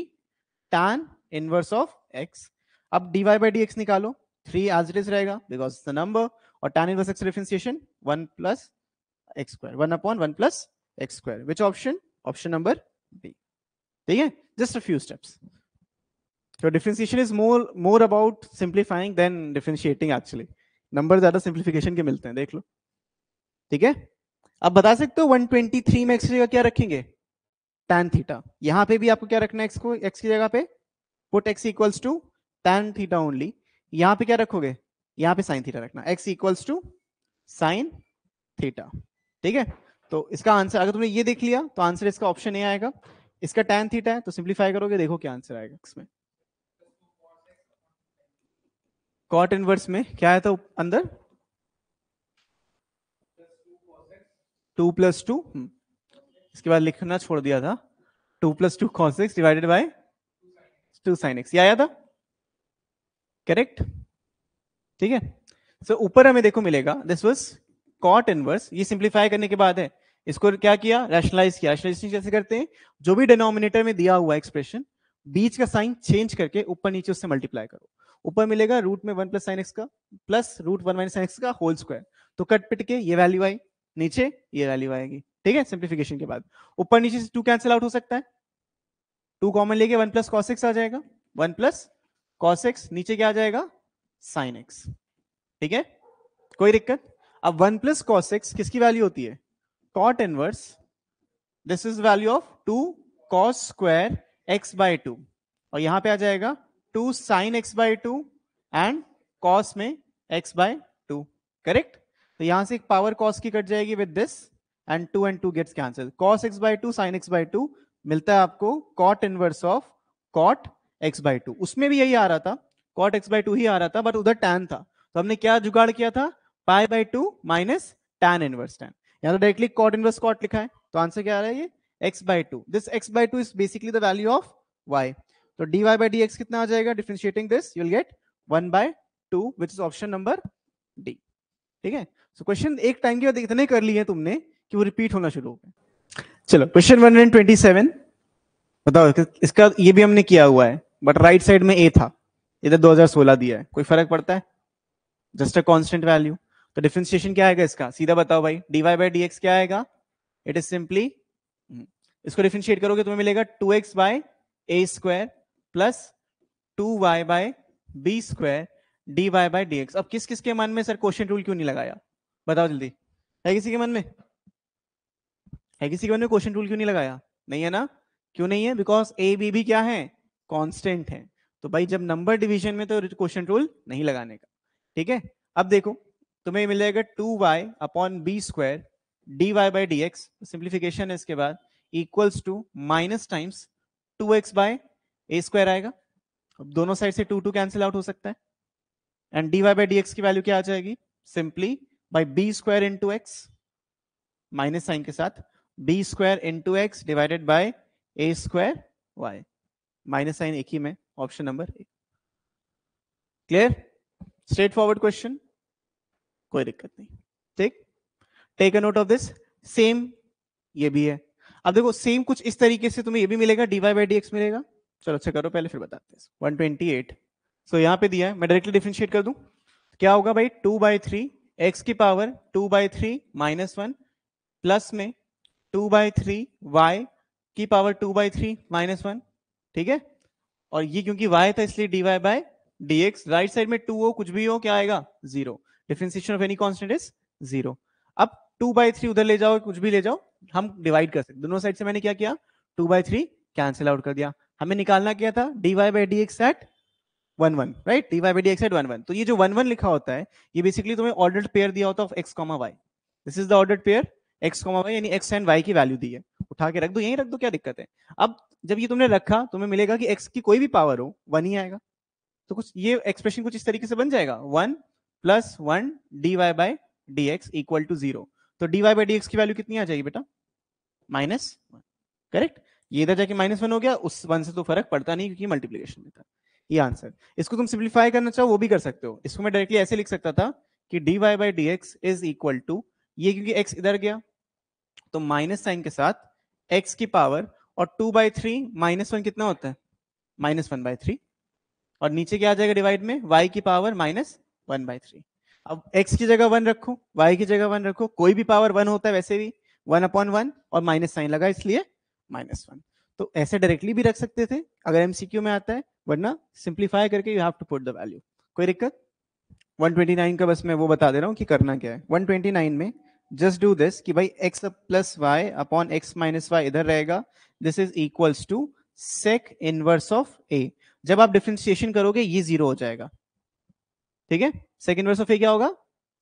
tan inverse of x अब dy बाई डी निकालो थ्री एज इट इज रहेगा बिकॉज द नंबर और tan inverse x differentiation one plus x square one upon one plus x square which option option number B ठीक है just a few steps तो differentiation is more more about simplifying than differentiating actually number ज्यादा simplification के मिलते हैं देख लो ठीक है अब बता सकते हो 123 में एक्स का क्या रखेंगे tan थीटा यहां पे भी आपको क्या रखना है x को x की जगह पे put x equals to tan theta only यहां पे क्या रखोगे यहां पे साइन थीटा रखना x equals to sine theta ठीक है तो इसका आंसर अगर तुमने ये देख लिया तो आंसर इसका ऑप्शन ए आएगा इसका tan थीटा है तो सिंप्लीफाई करोगे देखो क्या आंसर आएगा इसमें कॉट इनवर्स में क्या है तो अंदर टू प्लस टू इसके बाद लिखना छोड़ दिया था two plus two cos x divided by two sine x ये आया था करेक्ट ठीक है सो ऊपर हमें देखो मिलेगा दिस वॉज कॉट इनवर्स ये सिंप्लीफाई करने के बाद है इसको क्या किया रैशनलाइज किया रैशनलाइजेशन कैसे करते हैं जो भी डिनोमिनेटर में दिया हुआ एक्सप्रेशन बीच का साइन चेंज करके ऊपर नीचे उससे मल्टीप्लाई करो ऊपर मिलेगा रूट में वन प्लस साइन एक्स का plus root one minus sine x का होल स्क्वायर तो कट पिट के ये वैल्यू आई नीचे ये वैल्यू आएगी ठीक है सिंप्लीफिकेशन के बाद ऊपर नीचे से टू कैंसिल आउट हो सकता है टू कॉमन लेके वन प्लस कॉस एक्स आ जाएगा वन प्लस कॉस एक्स नीचे क्या आ जाएगा साइन एक्स ठीक है कोई दिक्कत अब वन प्लस कॉस एक्स किसकी वैल्यू होती है cot inverse this is value of two cos square x by two और यहां पे आ जाएगा two sine x by two and cos में एक्स बाय टू करेक्ट तो यहां से एक पावर कॉस की कट जाएगी with this and two and two gets cancel cos x by two sine x by two मिलता है आपको cot inverse of cot x by two उसमें भी यही आ रहा था कॉट एक्स बाई टू ही आ रहा था बट उधर टैन था तो हमने क्या जुगाड़ किया था pi by two minus tan inverse tan यहाँ तो डायरेक्टली कॉट इनवर्स कॉट लिखा है तो आंसर क्या आ रहा है ये x by two this x by two is basically the value of y तो d y by d x कितना आ जाएगा differentiating this you'll get one by two which is option number D ठीक है सो क्वेश्चन एक time के बाद इतने कर लिए तुमने कि वो रिपीट होना शुरू हो गए चलो question one hundred twenty seven बताओ इसका ये भी हमने किया हुआ है बट राइट साइड में ए था इधर 2016 दिया है कोई फर्क पड़ता है जस्ट अ कॉन्स्टेंट वैल्यू तो डिफ्रेंसिएशन क्या आएगा इसका सीधा बताओ भाई d y by d x क्या आएगा इट इज सिंपली इसको डिफ्रेंशिएट करोगे तुम्हें मिलेगा two x by a square plus two y by b square d y by d x अब किस किस के मन में सर क्वेश्चन रूल क्यों नहीं लगाया बताओ जल्दी है किसी के मन में है किसी के मन में क्वेश्चन रूल क्यों नहीं लगाया नहीं है ना क्यों नहीं है बिकॉज ए बी भी क्या है कॉन्स्टेंट है तो भाई जब नंबर डिविजन में तो क्वेश्चन रूल नहीं लगाने का ठीक है अब देखो तुम्हें मिल जाएगा two y upon b square d y by d x simplification है इसके बाद equals to minus times two x by a square आएगा अब दोनों साइड से टू टू कैंसिल आउट हो सकता है and d y by d x की वैल्यू क्या आ जाएगी simply by b square into x minus sign के साथ b square two x divided by a square y minus sign एक ही में option number clear straightforward question कोई दिक्कत नहीं ठीक take a note of this same ये भी है अब देखो सेम कुछ इस तरीके से तुम्हें ये भी मिलेगा डीवाई बाई मिलेगा चलो अच्छा करो पहले फिर बताते हैं 128 ट्वेंटी एट सो पे दिया है मैं डायरेक्टली डिफ्रेंशिएट कर दूं क्या होगा भाई टू बाई थ्री एक्स की power two by three minus one plus में टू बाई थ्री वाई की power two by three minus one ठीक है और ये क्योंकि y था इसलिए dy y by d x right side में टू हो कुछ भी हो क्या आएगा zero differentiation of any constant is zero अब टू बाई थ्री उधर ले जाओ कुछ भी ले जाओ हम डिवाइड कर सकते दोनों साइड से मैंने क्या किया two by three cancel out कर दिया हमें निकालना क्या था d y by d x at one one right d y by d x at one one तो ये जो वन वन लिखा होता है ये बेसिकली तुम्हें ऑर्डर पेयर दिया होता है of x comma y this is the order pair x comma y यानी एक्स एंड वाई की वैल्यू दी है उठा के रख दो यही रख दो क्या दिक्कत है अब जब ये तुमने रखा तुम्हें मिलेगा कि एक्स की कोई भी पावर हो वन ही आएगा तो कुछ ये एक्सप्रेशन कुछ इस तरीके से बन जाएगा one plus one d y by d x equal to zero तो d y by d x की वैल्यू कितनी आ जाएगी बेटा माइनस वन करेक्ट ये इधर जाके माइनस वन हो गया उस वन से तो फर्क पड़ता नहीं क्योंकि मल्टीप्लीकेशन में था ये आंसर इसको तुम सिंप्लीफाई करना चाहो वो भी कर सकते हो इसको मैं डायरेक्टली ऐसे लिख सकता था कि d y by d x is equal to ये क्योंकि एक्स इधर गया तो माइनस साइन के साथ एक्स की पावर और two by three minus one कितना होता है माइनस वन बाई थ्री और नीचे क्या आ जाएगा डिवाइड में वाई की power minus one by three अब एक्स की जगह वन रखो वाई की जगह वन रखो कोई भी पावर वन होता है वैसे भी वन अपॉन वन और माइनस साइन लगा इसलिए माइनस वन तो ऐसे डायरेक्टली भी रख सकते थे अगर एमसीक्यू में आता है वरना सिंप्लीफाई करके you have to put the value कोई दिक्कत 129 का बस मैं वो बता दे रहा हूँ कि करना क्या है 129 में जस्ट डू दिस कि भाई x plus y upon x minus y इधर रहेगा this is equals to sec inverse of a जब आप डिफ्रेंसिएशन करोगे ये जीरो हो जाएगा ठीक है सेक इनवर्स ऑफ a क्या होगा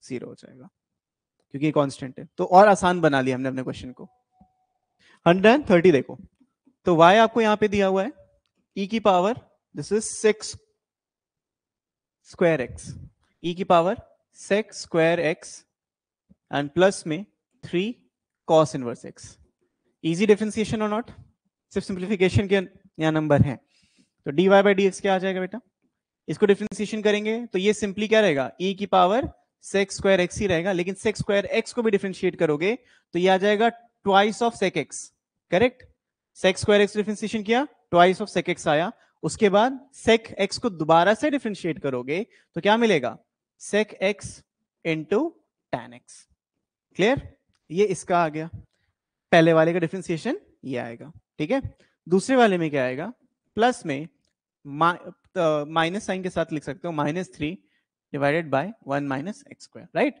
जीरो हो जाएगा क्योंकि ये कांस्टेंट है तो और आसान बना लिया हमने अपने क्वेश्चन को 130 देखो तो y आपको यहां पे दिया हुआ है e की power this is sec square x e की power sec square x and plus में three cos inverse x easy differentiation और नॉट सिर्फ सिंप्लीफिकेशन के यहाँ नंबर है तो d y by d x क्या आ जाएगा बेटा इसको डिफ्रेंसिएशन करेंगे तो ये सिंपली क्या रहेगा ई e की पावर सेक्स स्क्वायर एक्स ही रहेगा लेकिन सेक्स स्क्वायर एक्स को भी डिफ्रेंशिएट करोगे तो ये आ जाएगा twice of sec x correct sec square x differentiation किया ट्वाइस ऑफ सेक एक्स आया उसके बाद सेक एक्स को दोबारा से डिफ्रेंशिएट करोगे तो क्या मिलेगा sec x into tan x clear ये इसका आ गया पहले वाले का डिफ्रेंसिएशन ये आएगा ठीक है दूसरे वाले में क्या आएगा प्लस में माइनस साइन के साथ लिख सकते हो minus three divided by one minus x square right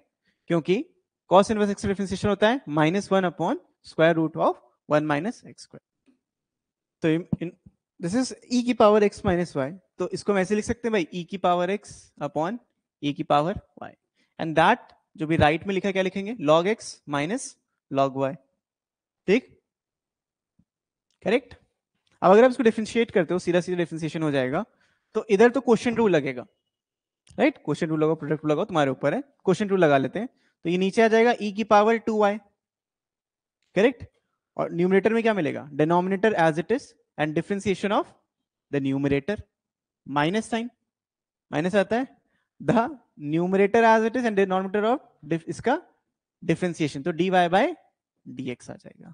क्योंकि कॉस इनवर्स एक्स डिफ्रेंसिएशन होता है minus one upon square root of one minus x square तो दिस इज ई की पावर एक्स माइनस वाई तो इसको हम ऐसे लिख सकते हैं भाई ई e की पावर एक्स अपॉन ई की पावर वाई एंड दैट जो भी राइट में लिखा क्या लिखेंगे log x minus log y ठीक करेक्ट अब अगर आप इसको डिफ्रेंशिएट करते हो सीधा सीधा डिफ्रेंशिएशन हो जाएगा तो इधर तो क्वेश्चन रूल लगेगा राइट क्वेश्चन रूल लगाओ प्रोडक्ट रूल लगाओ तुम्हारे ऊपर है क्वेश्चन रूल लगा लेते हैं तो ये नीचे आ जाएगा ई e की पावर टू वाई करेक्ट और न्यूमिनेटर में क्या मिलेगा denominator as it is and differentiation of the numerator minus sign minus आता है the numerator as it is and denominator of इसका डिफ्रेंसिएशन तो d y by d x आ जाएगा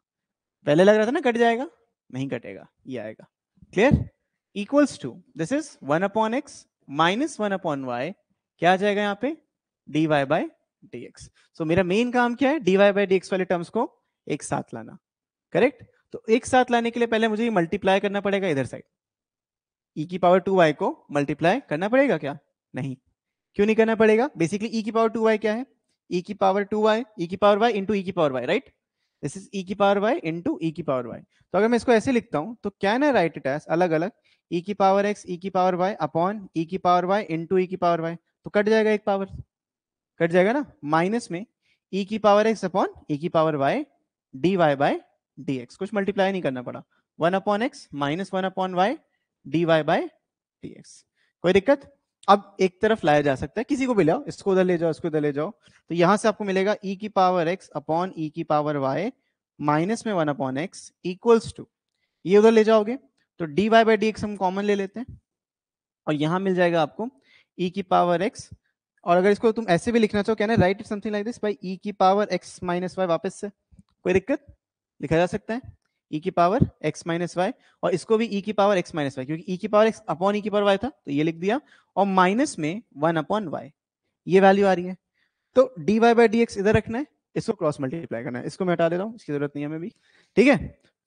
पहले लग रहा था ना कट जाएगा नहीं कटेगा ये आएगा clear equals to this is one upon x minus one upon y क्या आ जाएगा यहाँ पे d y by d x so मेरा मेन काम क्या है d y by d x वाले टर्म्स को एक साथ लाना करेक्ट तो एक साथ लाने के लिए पहले मुझे मल्टीप्लाई करना पड़ेगा इधर साइड ई e की पावर टू वाई को मल्टीप्लाई करना पड़ेगा क्या नहीं क्यों नहीं करना पड़ेगा बेसिकली ई की पावर टू वाई क्या है ई की पावर टू वाई ई की पावर वाई इंटू ई की power y right this is e की पावर वाई इंटू ई की पावर वाई तो अगर मैं इसको ऐसे लिखता हूं तो क्या ना राइट इट एस अलग अलग ई की पावर एक्स ई की पावर वाई अपॉन ई की पावर वाई इंटू ई की पावर वाई तो कट जाएगा एक पावर कट जाएगा ना माइनस में ई की पावर एक्स अपॉन ई की power y d y by d x कुछ मल्टीप्लाई नहीं करना पड़ा one upon x minus one upon y d y by d x कोई दिक्कत अब एक तरफ लाया जा सकता है किसी को भी लाओ इसको उधर ले जाओ इसको उधर ले जाओ तो यहां से आपको मिलेगा ई e की पावर एक्स अपॉन ई की पावर वाई माइनस में one upon x equals to ये उधर ले जाओगे तो d y by d x हम कॉमन ले लेते हैं और यहां मिल जाएगा आपको ई e की पावर एक्स और अगर इसको तुम ऐसे भी लिखना चाहो कहना write something like this by e की पावर एक्स माइनस वाई वापस से कोई दिक्कत लिखा जा सकता है ई e की पावर एक्स माइनस वाई और इसको भी ई e की पावर एक्स माइनस वाई क्योंकि ई e की पावर एक्स अपॉन ई की पावर वाई था तो ये लिख दिया और माइनस में वन अपॉन वाई ये वैल्यू आ रही है तो d y by d x इधर रखना है इसको क्रॉस मल्टीप्लाई करना है इसको मैं हटा देता हूँ इसकी जरूरत नहीं है हमें भी ठीक है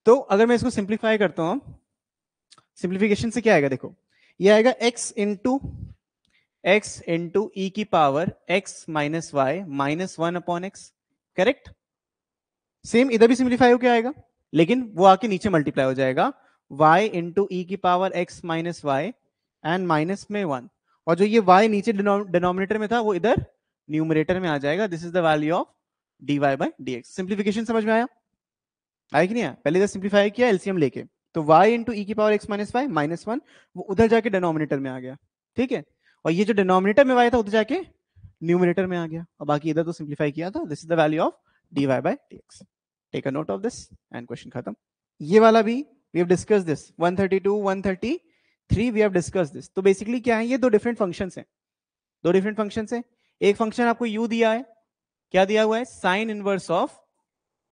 तो अगर मैं इसको सिंप्लीफाई करता हूँ सिंप्लीफिकेशन से क्या आएगा देखो ये आएगा x into x into e की power x minus y minus one upon x correct same इधर भी सिंप्लीफाई होकर आएगा लेकिन वो आके नीचे मल्टीप्लाई हो जाएगा y इंटू ई e की power x minus y and minus में वन और जो ये y नीचे डिनोमिनेटर में था वो इधर न्यूमरेटर में आ जाएगा this is the value of d y by d x simplification समझ में आया आया कि नहीं आया पहले सिंप्लीफाई किया एलसीएम लेके तो y इंटू ई e की power x minus y minus one वो उधर जाके डिनोमिनेटर में आ गया ठीक है और ये जो डिनोमिनेटर में y था उधर जाके न्यूमिनेटर में आ गया और बाकी इधर तो सिंप्लीफाई किया था this is the value of d y by d x take a note of this and question खत्म ये वाला भी we have discuss this 132 133 we have discuss this तो बेसिकली क्या है ये दो डिफरेंट फंक्शंस हैं दो डिफरेंट फंक्शंस हैं एक फंक्शन आपको u दिया है क्या दिया हुआ है sine inverse of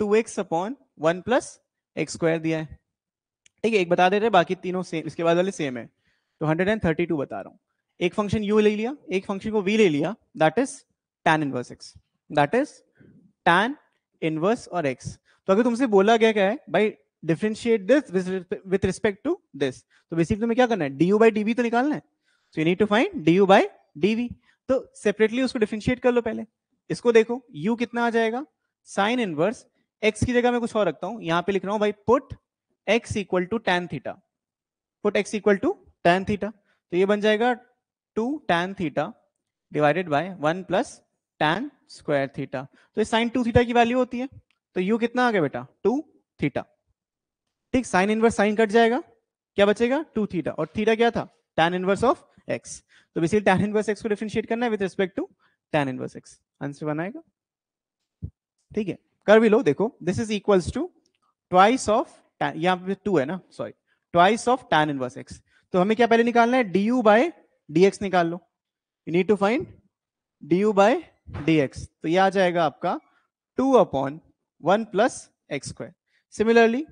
2x upon 1 plus x square दिया है ठीक है एक बता दे रहे बाकी तीनों सेम इसके बाद वाले सेम है तो 132 बता रहा हूँ एक फंक्शन u ले लिया एक फंक्शन को v ले लिया that is tan inverse x that is tan inverse और x तो अगर तुमसे बोला गया क्या है भाई differentiate this with respect to this तो बेसिकली तुम्हें क्या करना है डी यू बाई डीवी तो निकालना है so you need to find d u by d v तो सेपरेटली उसको डिफ्रेंशिएट कर लो पहले इसको देखो यू कितना आ जाएगा साइन इनवर्स एक्स की जगह मैं कुछ और रखता हूं यहां पे लिख रहा हूं भाई put x equal to tan theta put x equal to tan theta तो ये बन जाएगा two tan theta divided by one plus tan square theta तो ये साइन टू थीटा की वैल्यू होती है तो यू कितना आ गया बेटा टू थीटा ठीक साइन इनवर्स साइन कट जाएगा क्या बचेगा टू थीटा और थीटा क्या था टेन इनवर्स ऑफ एक्स तो बेसिकली टेन इनवर्स एक्स को डिफ्रेंशिएट करना है with respect to tan inverse x answer बनाएगा ठीक है कर भी लो देखो this is equals to twice of यहाँ पे टू है ना sorry twice of tan inverse x तो हमें क्या पहले निकालना है डी यू बाय dx निकाल लो you need to find d u by dx तो यह आ जाएगा आपका two upon one plus x square similarly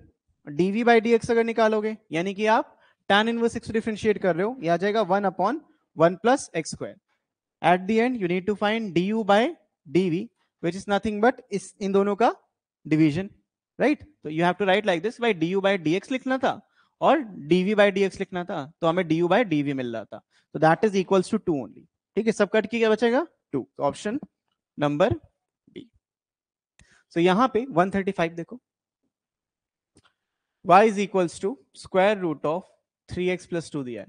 d v by d अगर निकालोगे यानी कि आप टेन इनवर्स एक्स डिफ्रेंशिएट कर रहे हो यह आ जाएगा one upon one plus x square at the end you need to find d u by d v which is nothing but इस इन दोनों का डिविजन राइट तो you have to write like this by d u by d x लिखना था और DV by d x लिखना था तो हमें d u by d v मिल रहा था तो that is equals to two only ठीक है सब कट की क्या बचेगा two option number so so, यहाँ पे 135 देखो y is equals to square root of three x plus two दिया है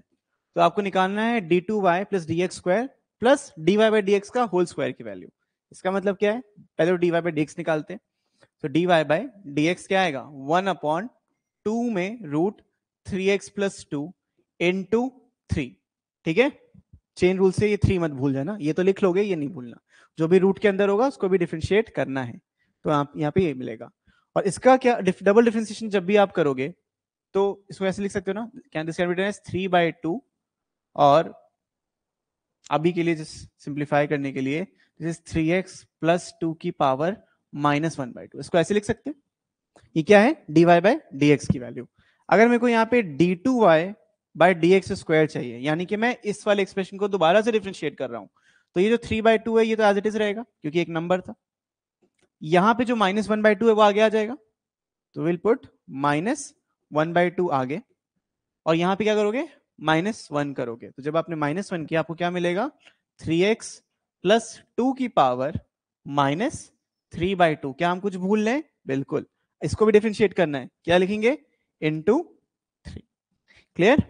तो आपको निकालना है d two y plus d x square plus d y by d x का होल स्क्वायर की वैल्यू इसका मतलब क्या है पहले d y by d x निकालते हैं तो d y by d x क्या आएगा वन अपॉन टू में root three x plus two into three ठीक है चेन रूल से ये थ्री मत भूल जाना ये तो लिख लोगे ये नहीं भूलना जो भी रूट के अंदर होगा उसको भी डिफ्रेंशिएट करना है तो आप यहाँ पे ये मिलेगा और इसका क्या डबल डिफ्रेंसिएशन जब भी आप करोगे तो इसको ऐसे लिख सकते हो ना can this can be done as three by two और अभी के लिए जस्ट सिंप्लीफाई करने के लिए this is three x plus two की power minus one by two इसको ऐसे लिख सकते हैं ये क्या है d y by d x की वैल्यू अगर मेरे को यहाँ पे d two y by d x square चाहिए यानी कि मैं इस वाले एक्सप्रेशन को दोबारा से डिफ्रेंशिएट कर रहा हूँ तो ये जो थ्री बाई टू है ये तो एज इट इज रहेगा क्योंकि एक नंबर था यहां पे जो माइनस वन बाई टू है वो आगे आ जाएगा तो will put minus one by two आगे और यहां पे क्या करोगे माइनस वन करोगे तो जब आपने माइनस वन किया आपको क्या मिलेगा थ्री एक्स प्लस टू की power minus three by two क्या हम कुछ भूल लें बिल्कुल इसको भी डिफ्रेंशिएट करना है क्या लिखेंगे इन टू थ्री क्लियर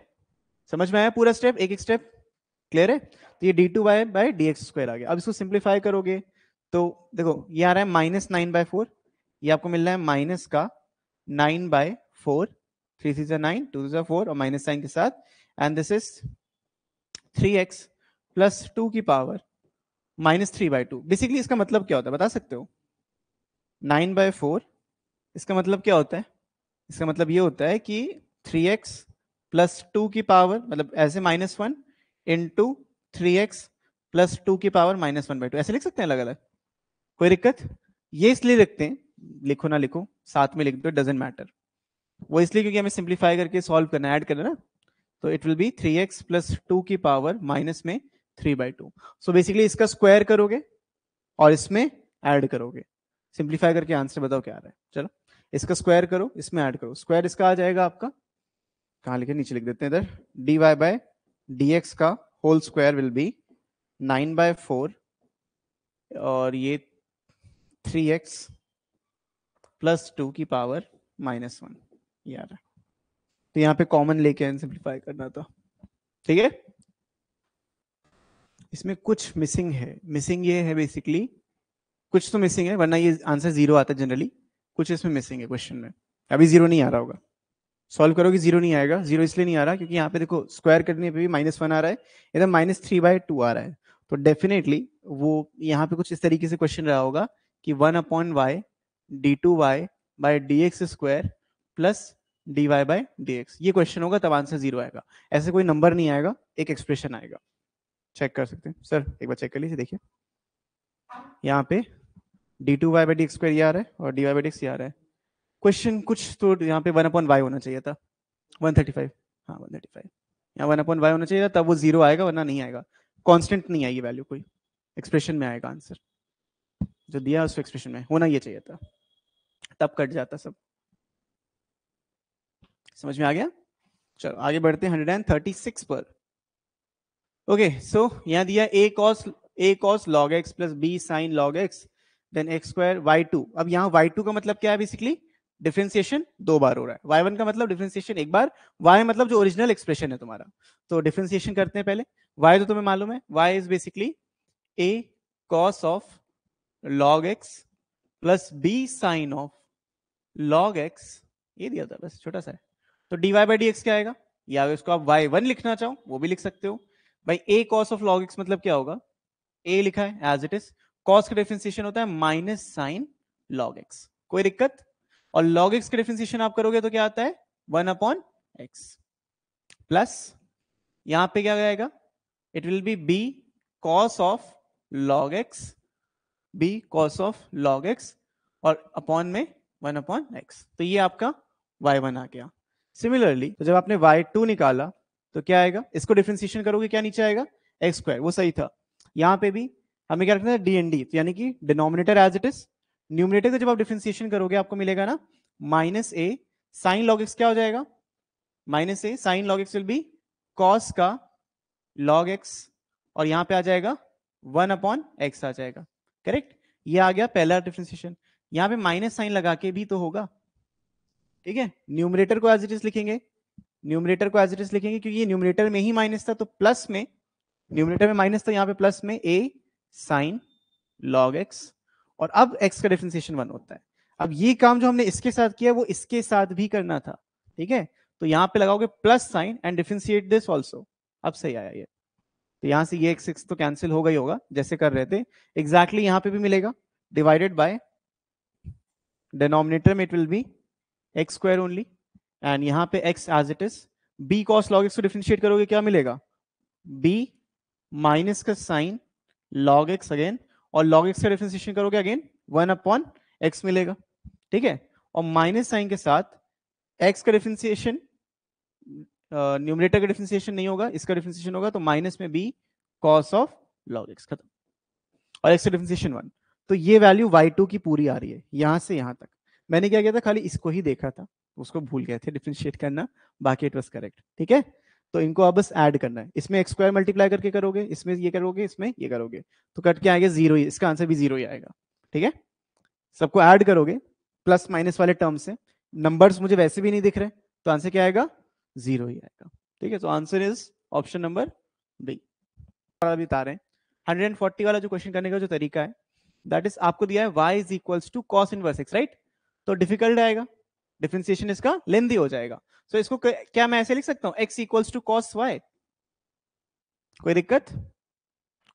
समझ में आया पूरा स्टेप एक एक स्टेप क्लियर है तो ये d two by by d x square आ गया अब इसको सिंप्लीफाई करोगे तो देखो ये आ रहा है माइनस नाइन बाय फोर ये आपको मिल रहा है माइनस का nine by four three three जो नाइन टू जो फोर और माइनस साइन के साथ and this is three x plus two की power minus three by two basically इसका मतलब क्या होता है बता सकते हो नाइन बाय फोर इसका मतलब क्या होता है इसका मतलब ये होता है कि थ्री एक्स प्लस टू की पावर मतलब ऐसे minus one into three x plus two की power minus one by two ऐसे लिख सकते हैं अलग अलग कोई दिक्कत ये इसलिए लिखते हैं लिखो ना लिखो साथ में लिख दो डजेंट मैटर वो इसलिए क्योंकि हमें सिंप्लीफाई करके सॉल्व करना ऐड करना ना तो it will be three x plus two की पावर माइनस में three by two so basically इसका स्क्वायर करोगे और इसमें ऐड करोगे सिंप्लीफाई करके आंसर बताओ क्या आ रहा है चलो इसका स्क्वायर करो इसमें ऐड करो स्क्वायर इसका आ जाएगा आपका कहाँ लिखे नीचे लिख देते हैं इधर d y by d x का whole square will be nine by four और ये थ्री एक्स प्लस टू की पावर माइनस वन यार तो यहाँ पे कॉमन लेके सिंप्लीफाई करना था तो। ठीक है इसमें कुछ मिसिंग है मिसिंग ये है बेसिकली कुछ तो मिसिंग है वरना ये आंसर जीरो आता है जनरली कुछ इसमें मिसिंग है क्वेश्चन में अभी जीरो नहीं आ रहा होगा सॉल्व करोगे जीरो नहीं आएगा जीरो इसलिए नहीं आ रहा क्योंकि यहाँ पे देखो स्क्वायर करने पे भी माइनस वन आ रहा है इधर माइनस थ्री बाय टू आ रहा है तो डेफिनेटली वो यहाँ पे कुछ इस तरीके से क्वेश्चन रहा होगा कि one upon y d two y by d x square plus d y by d x ये क्वेश्चन होगा तब आंसर जीरो आएगा ऐसे कोई नंबर नहीं आएगा एक एक्सप्रेशन आएगा चेक कर सकते हैं सर एक बार चेक कर लीजिए देखिए यहाँ पे d two y by d x square ये आ रहा है और d y by d x ये आ रहा है क्वेश्चन कुछ तो यहाँ पे वन अपॉन वाई होना चाहिए था वन थर्टी फाइव हाँ वन थर्टी फाइव यहाँ वन अपॉन वाई होना चाहिए था तब वो जीरो आएगा वरना नहीं आएगा कॉन्स्टेंट नहीं आएगी वैल्यू कोई एक्सप्रेशन में आएगा आंसर जो दिया उस एक्सप्रेशन में होना ये चाहिए था तब कट जाता सब समझ में आ गया चलो आगे बढ़ते हैं 136 पर ओके सो यहाँ दिया a cos a cos log x plus b sine log x then x square y two अब यहाँ वाई टू का मतलब क्या है बेसिकली डिफ्रेंसिएशन दो बार हो रहा है वाई वन का मतलब डिफ्रेंसिएशन एक बार वाई मतलब जो ओरिजिनल एक्सप्रेशन है तुम्हारा तो डिफ्रेंसिएशन करते हैं पहले वाई तो तुम्हें मालूम है y is basically a cos of log x plus b sine of log x ये दिया था बस छोटा सा है तो dy वाई बाई डी क्या आएगा या इसको आप y1 लिखना चाहो वो भी लिख सकते हो भाई a cos of log x मतलब क्या होगा a लिखा है एज इट इज cos का डिफ्रेंसिएशन होता है माइनस साइन log x कोई दिक्कत और log x का डिफ्रेंसिएशन आप करोगे तो क्या आता है वन अपॉन x प्लस यहां पे क्या आएगा it will be b cos of log x b cos of log x और अपॉन में वन अपॉन एक्स तो ये आपका वाई वन आ गया सिमिलरली तो जब आपने वाई टू निकाला तो क्या आएगा इसको डिफ्रेंसिएशन करोगे क्या नीचे आएगा एक्स स्क्वायर वो सही था यहाँ पे भी हमें क्या रखना है डी एन डी तो यानी कि denominator as it is numerator का जब आप डिफ्रेंसिएशन करोगे आपको मिलेगा ना minus a sine log x क्या हो जाएगा minus a sine log x will be cos का लॉग एक्स और यहाँ पे आ जाएगा वन अपॉन एक्स आ जाएगा करेक्ट ये आ गया पहला डिफ्रेंसिएशन यहां पे माइनस साइन लगा के भी तो होगा ठीक है न्यूमरेटर को एज इट इज लिखेंगे न्यूमरेटर को एज इट इज लिखेंगे क्योंकि ये न्यूमरेटर में ही माइनस था तो प्लस में न्यूमरेटर में माइनस था यहाँ पे प्लस में ए साइन लॉग एक्स और अब एक्स का डिफ्रेंसिएशन वन होता है अब ये काम जो हमने इसके साथ किया वो इसके साथ भी करना था ठीक है तो यहां पे लगाओगे plus sine and differentiate this also अब सही आया ये तो यहाँ से ये एक सिक्स तो कैंसिल हो गई होगा जैसे कर रहे थे एग्जैक्टली exactly यहां पे भी मिलेगा डिवाइडेड बाय डिनोमिनेटर में it will be x square only and यहां पे x as it is b cos log x को डिफ्रेंशिएट करोगे क्या मिलेगा बी माइनस का साइन लॉग एक्स अगेन और लॉग एक्स का डिफ्रेंशिएशन करोगे अगेन वन अपॉन एक्स मिलेगा ठीक है और माइनस साइन के साथ एक्स का डिफ्रेंशिएशन न्यूमिनेटर का डिफ्रेंसिएशन नहीं होगा इसका डिफ्रेंसिएशन होगा तो माइनस में b cos of log x खत्म और एक्स का डिफ्रेंसिएशन वन तो ये वैल्यू वाई टू की पूरी आ रही है यहां से यहां तक मैंने क्या किया था खाली इसको ही देखा था उसको भूल गए थे डिफ्रेंशिएट करना बाकी इट वॉज करेक्ट ठीक है तो इनको अब बस ऐड करना है इसमें एक्स स्क्वायर मल्टीप्लाई करके करोगे इसमें ये करोगे इसमें ये करोगे तो कट के आएगा जीरो ही इसका आंसर भी जीरो ही आएगा ठीक है सबको ऐड करोगे प्लस माइनस वाले टर्म से नंबर्स मुझे वैसे भी नहीं दिख रहे तो आंसर क्या आएगा जीरो ही आएगा ठीक है so answer is option number b बता रहे हंड्रेड एंड फोर्टी वाला जो क्वेश्चन करने का जो तरीका है दैट इज आपको दिया है y is equal to cos inverse x right तो डिफिकल्ट आएगा डिफ्रेंसिएशन इसका लेंदी हो जाएगा सो so इसको क्या मैं ऐसे लिख सकता हूं x equals to cos y कोई दिक्कत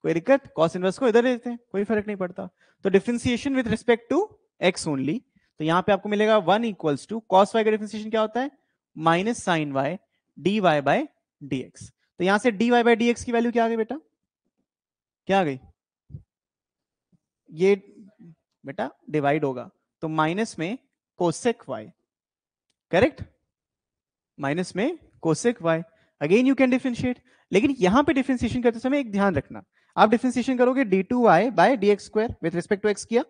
कोई दिक्कत कॉस इनवर्स को इधर लेते हैं कोई फर्क नहीं पड़ता तो differentiation with respect to x only तो यहां पे आपको मिलेगा one equals to cos y का डिफ्रेंसिएशन क्या होता है minus sine y d y by d x तो यहां से d y by d x की वैल्यू क्या आ गई बेटा क्या आ गई ये बेटा डिवाइड होगा तो माइनस में कोसेक वाई करेक्ट माइनस में cosec y again you can differentiate लेकिन यहां पे डिफ्रेंशिएशन करते समय एक ध्यान रखना आप डिफ्रेंशिएशन करोगे d two y by d x square with respect to x किया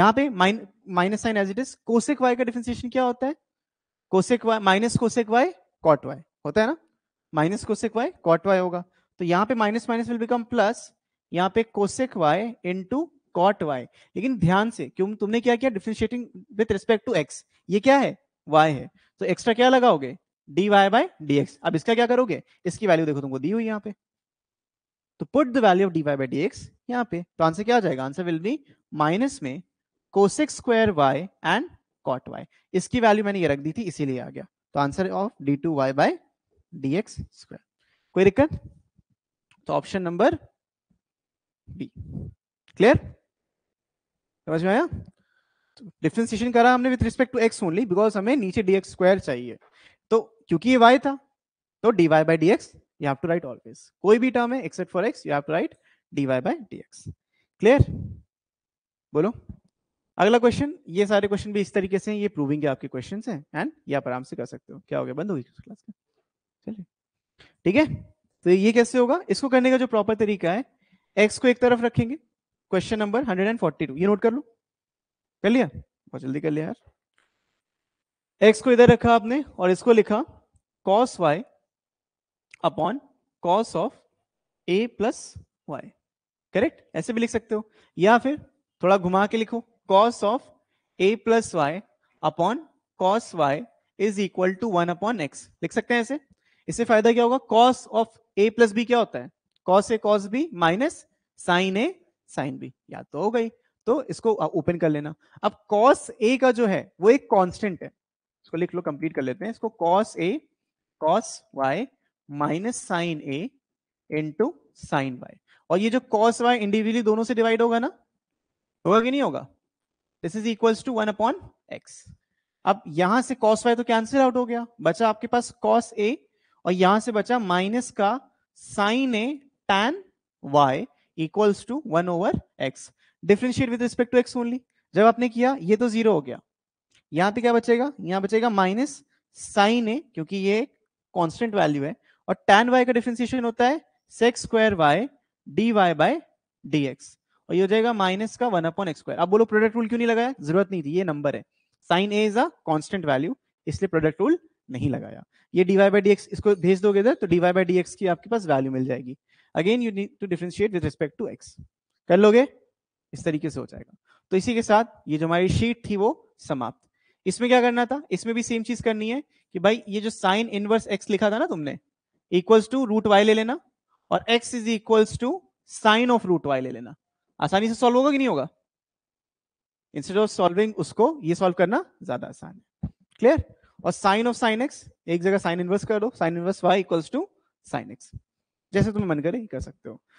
यहां पे minus sine as it is cosec y का डिफ्रेंशिएशन क्या होता है cosec y minus cosec y cot y होता है ना minus cosec y cot y होगा तो यहाँ पे minus minus will become plus यहाँ पे cosec y into cot y लेकिन ध्यान से क्यों तुमने क्या किया differentiating with respect to x ये क्या है वाई है तो एक्स्ट्रा क्या लगाओगे d y by d x अब इसका क्या करोगे इसकी वैल्यू देखो तुमको दी हुई यहाँ पे तो put the value of d y by d x यहाँ पे तो आंसर क्या आ जाएगा आंसर विल बी माइनस में cosec square y and cot y इसकी वैल्यू मैंने ये रख दी थी इसीलिए आ गया तो answer of d two y by d x square कोई दिक्कत तो ऑप्शन नंबर बी क्लियर समझ में आया डिफ्रेंसिएशन तो करा हमने with respect to x only because हमें नीचे डी एक्स स्क्वायर चाहिए तो क्योंकि ये वाई था तो d y by d x you have to write always कोई भी टर्म है except for x you have to write d y by d x clear बोलो अगला क्वेश्चन ये सारे क्वेश्चन भी इस तरीके से हैं ये प्रूविंग के आपके क्वेश्चन हैं एंड ये आप आराम से कर सकते हो क्या हो गया बंद हो गई क्लास का चलिए ठीक है तो ये कैसे होगा इसको करने का जो प्रॉपर तरीका है एक्स को एक तरफ रखेंगे क्वेश्चन नंबर 142 ये नोट कर लो कर लिया बहुत जल्दी कर लिया यार एक्स को इधर रखा आपने और इसको लिखा cos y upon cos of a plus y correct ऐसे भी लिख सकते हो या फिर थोड़ा घुमा के लिखो cos of a plus y upon cos y is equal to one upon x. लिख सकते हैं ऐसे इससे फायदा क्या होगा cos of a plus b क्या होता है cos a cos b minus sine a sine b. याद तो हो गई तो इसको ओपन कर लेना अब cos a का जो है वो एक कांस्टेंट है इसको लिख लो कंप्लीट कर लेते हैं इसको cos a cos y minus sine a into sine y और ये जो cos y इंडिविजुअली दोनों से डिवाइड होगा ना होगा कि नहीं होगा this is equal to one upon x अब यहां से कॉस वाई तो कैंसिल आउट हो गया बचा आपके पास कॉस ए और यहां से बचा माइनस का sine a tan y equals to one over x differentiate with respect to x only जब आपने किया ये तो जीरो हो गया यहां पे क्या बचेगा यहां बचेगा माइनस साइन ए क्योंकि ये कॉन्स्टेंट वैल्यू है और टैन वाई का डिफ्रेंसिएशन होता है sec square y d y by d x और ये हो जाएगा माइनस का वन अपॉन एक्स स्क्वायर आप बोलो प्रोडक्ट रूल क्यों नहीं लगाया जरूरत नहीं थी ये नंबर है sine a is a constant value इसलिए प्रोडक्ट रूल नहीं लगाया ये डीवाई बाई डी इसको भेज दोगे इधर तो डीवाई बाई डी की आपके पास वैल्यू मिल जाएगी again you need to differentiate with respect to x कर लोगे इस तरीके से हो जाएगा तो इसी के साथ ये जो हमारी शीट थी वो समाप्त इसमें क्या करना था इसमें भी सेम चीज करनी है कि भाई ये जो साइन इनवर्स एक्स लिखा था ना तुमने इक्वल्स टू रूट वाई ले लेना और x is equals to sine of root y ले लेना आसानी से सॉल्व होगा कि नहीं होगा इंस्टेड ऑफ सॉल्विंग उसको ये सॉल्व करना ज्यादा आसान है क्लियर और साइन ऑफ साइन एक्स एक जगह साइन इनवर्स कर दो sine inverse y equals to sine x जैसे तुम्हें मन करे कर सकते हो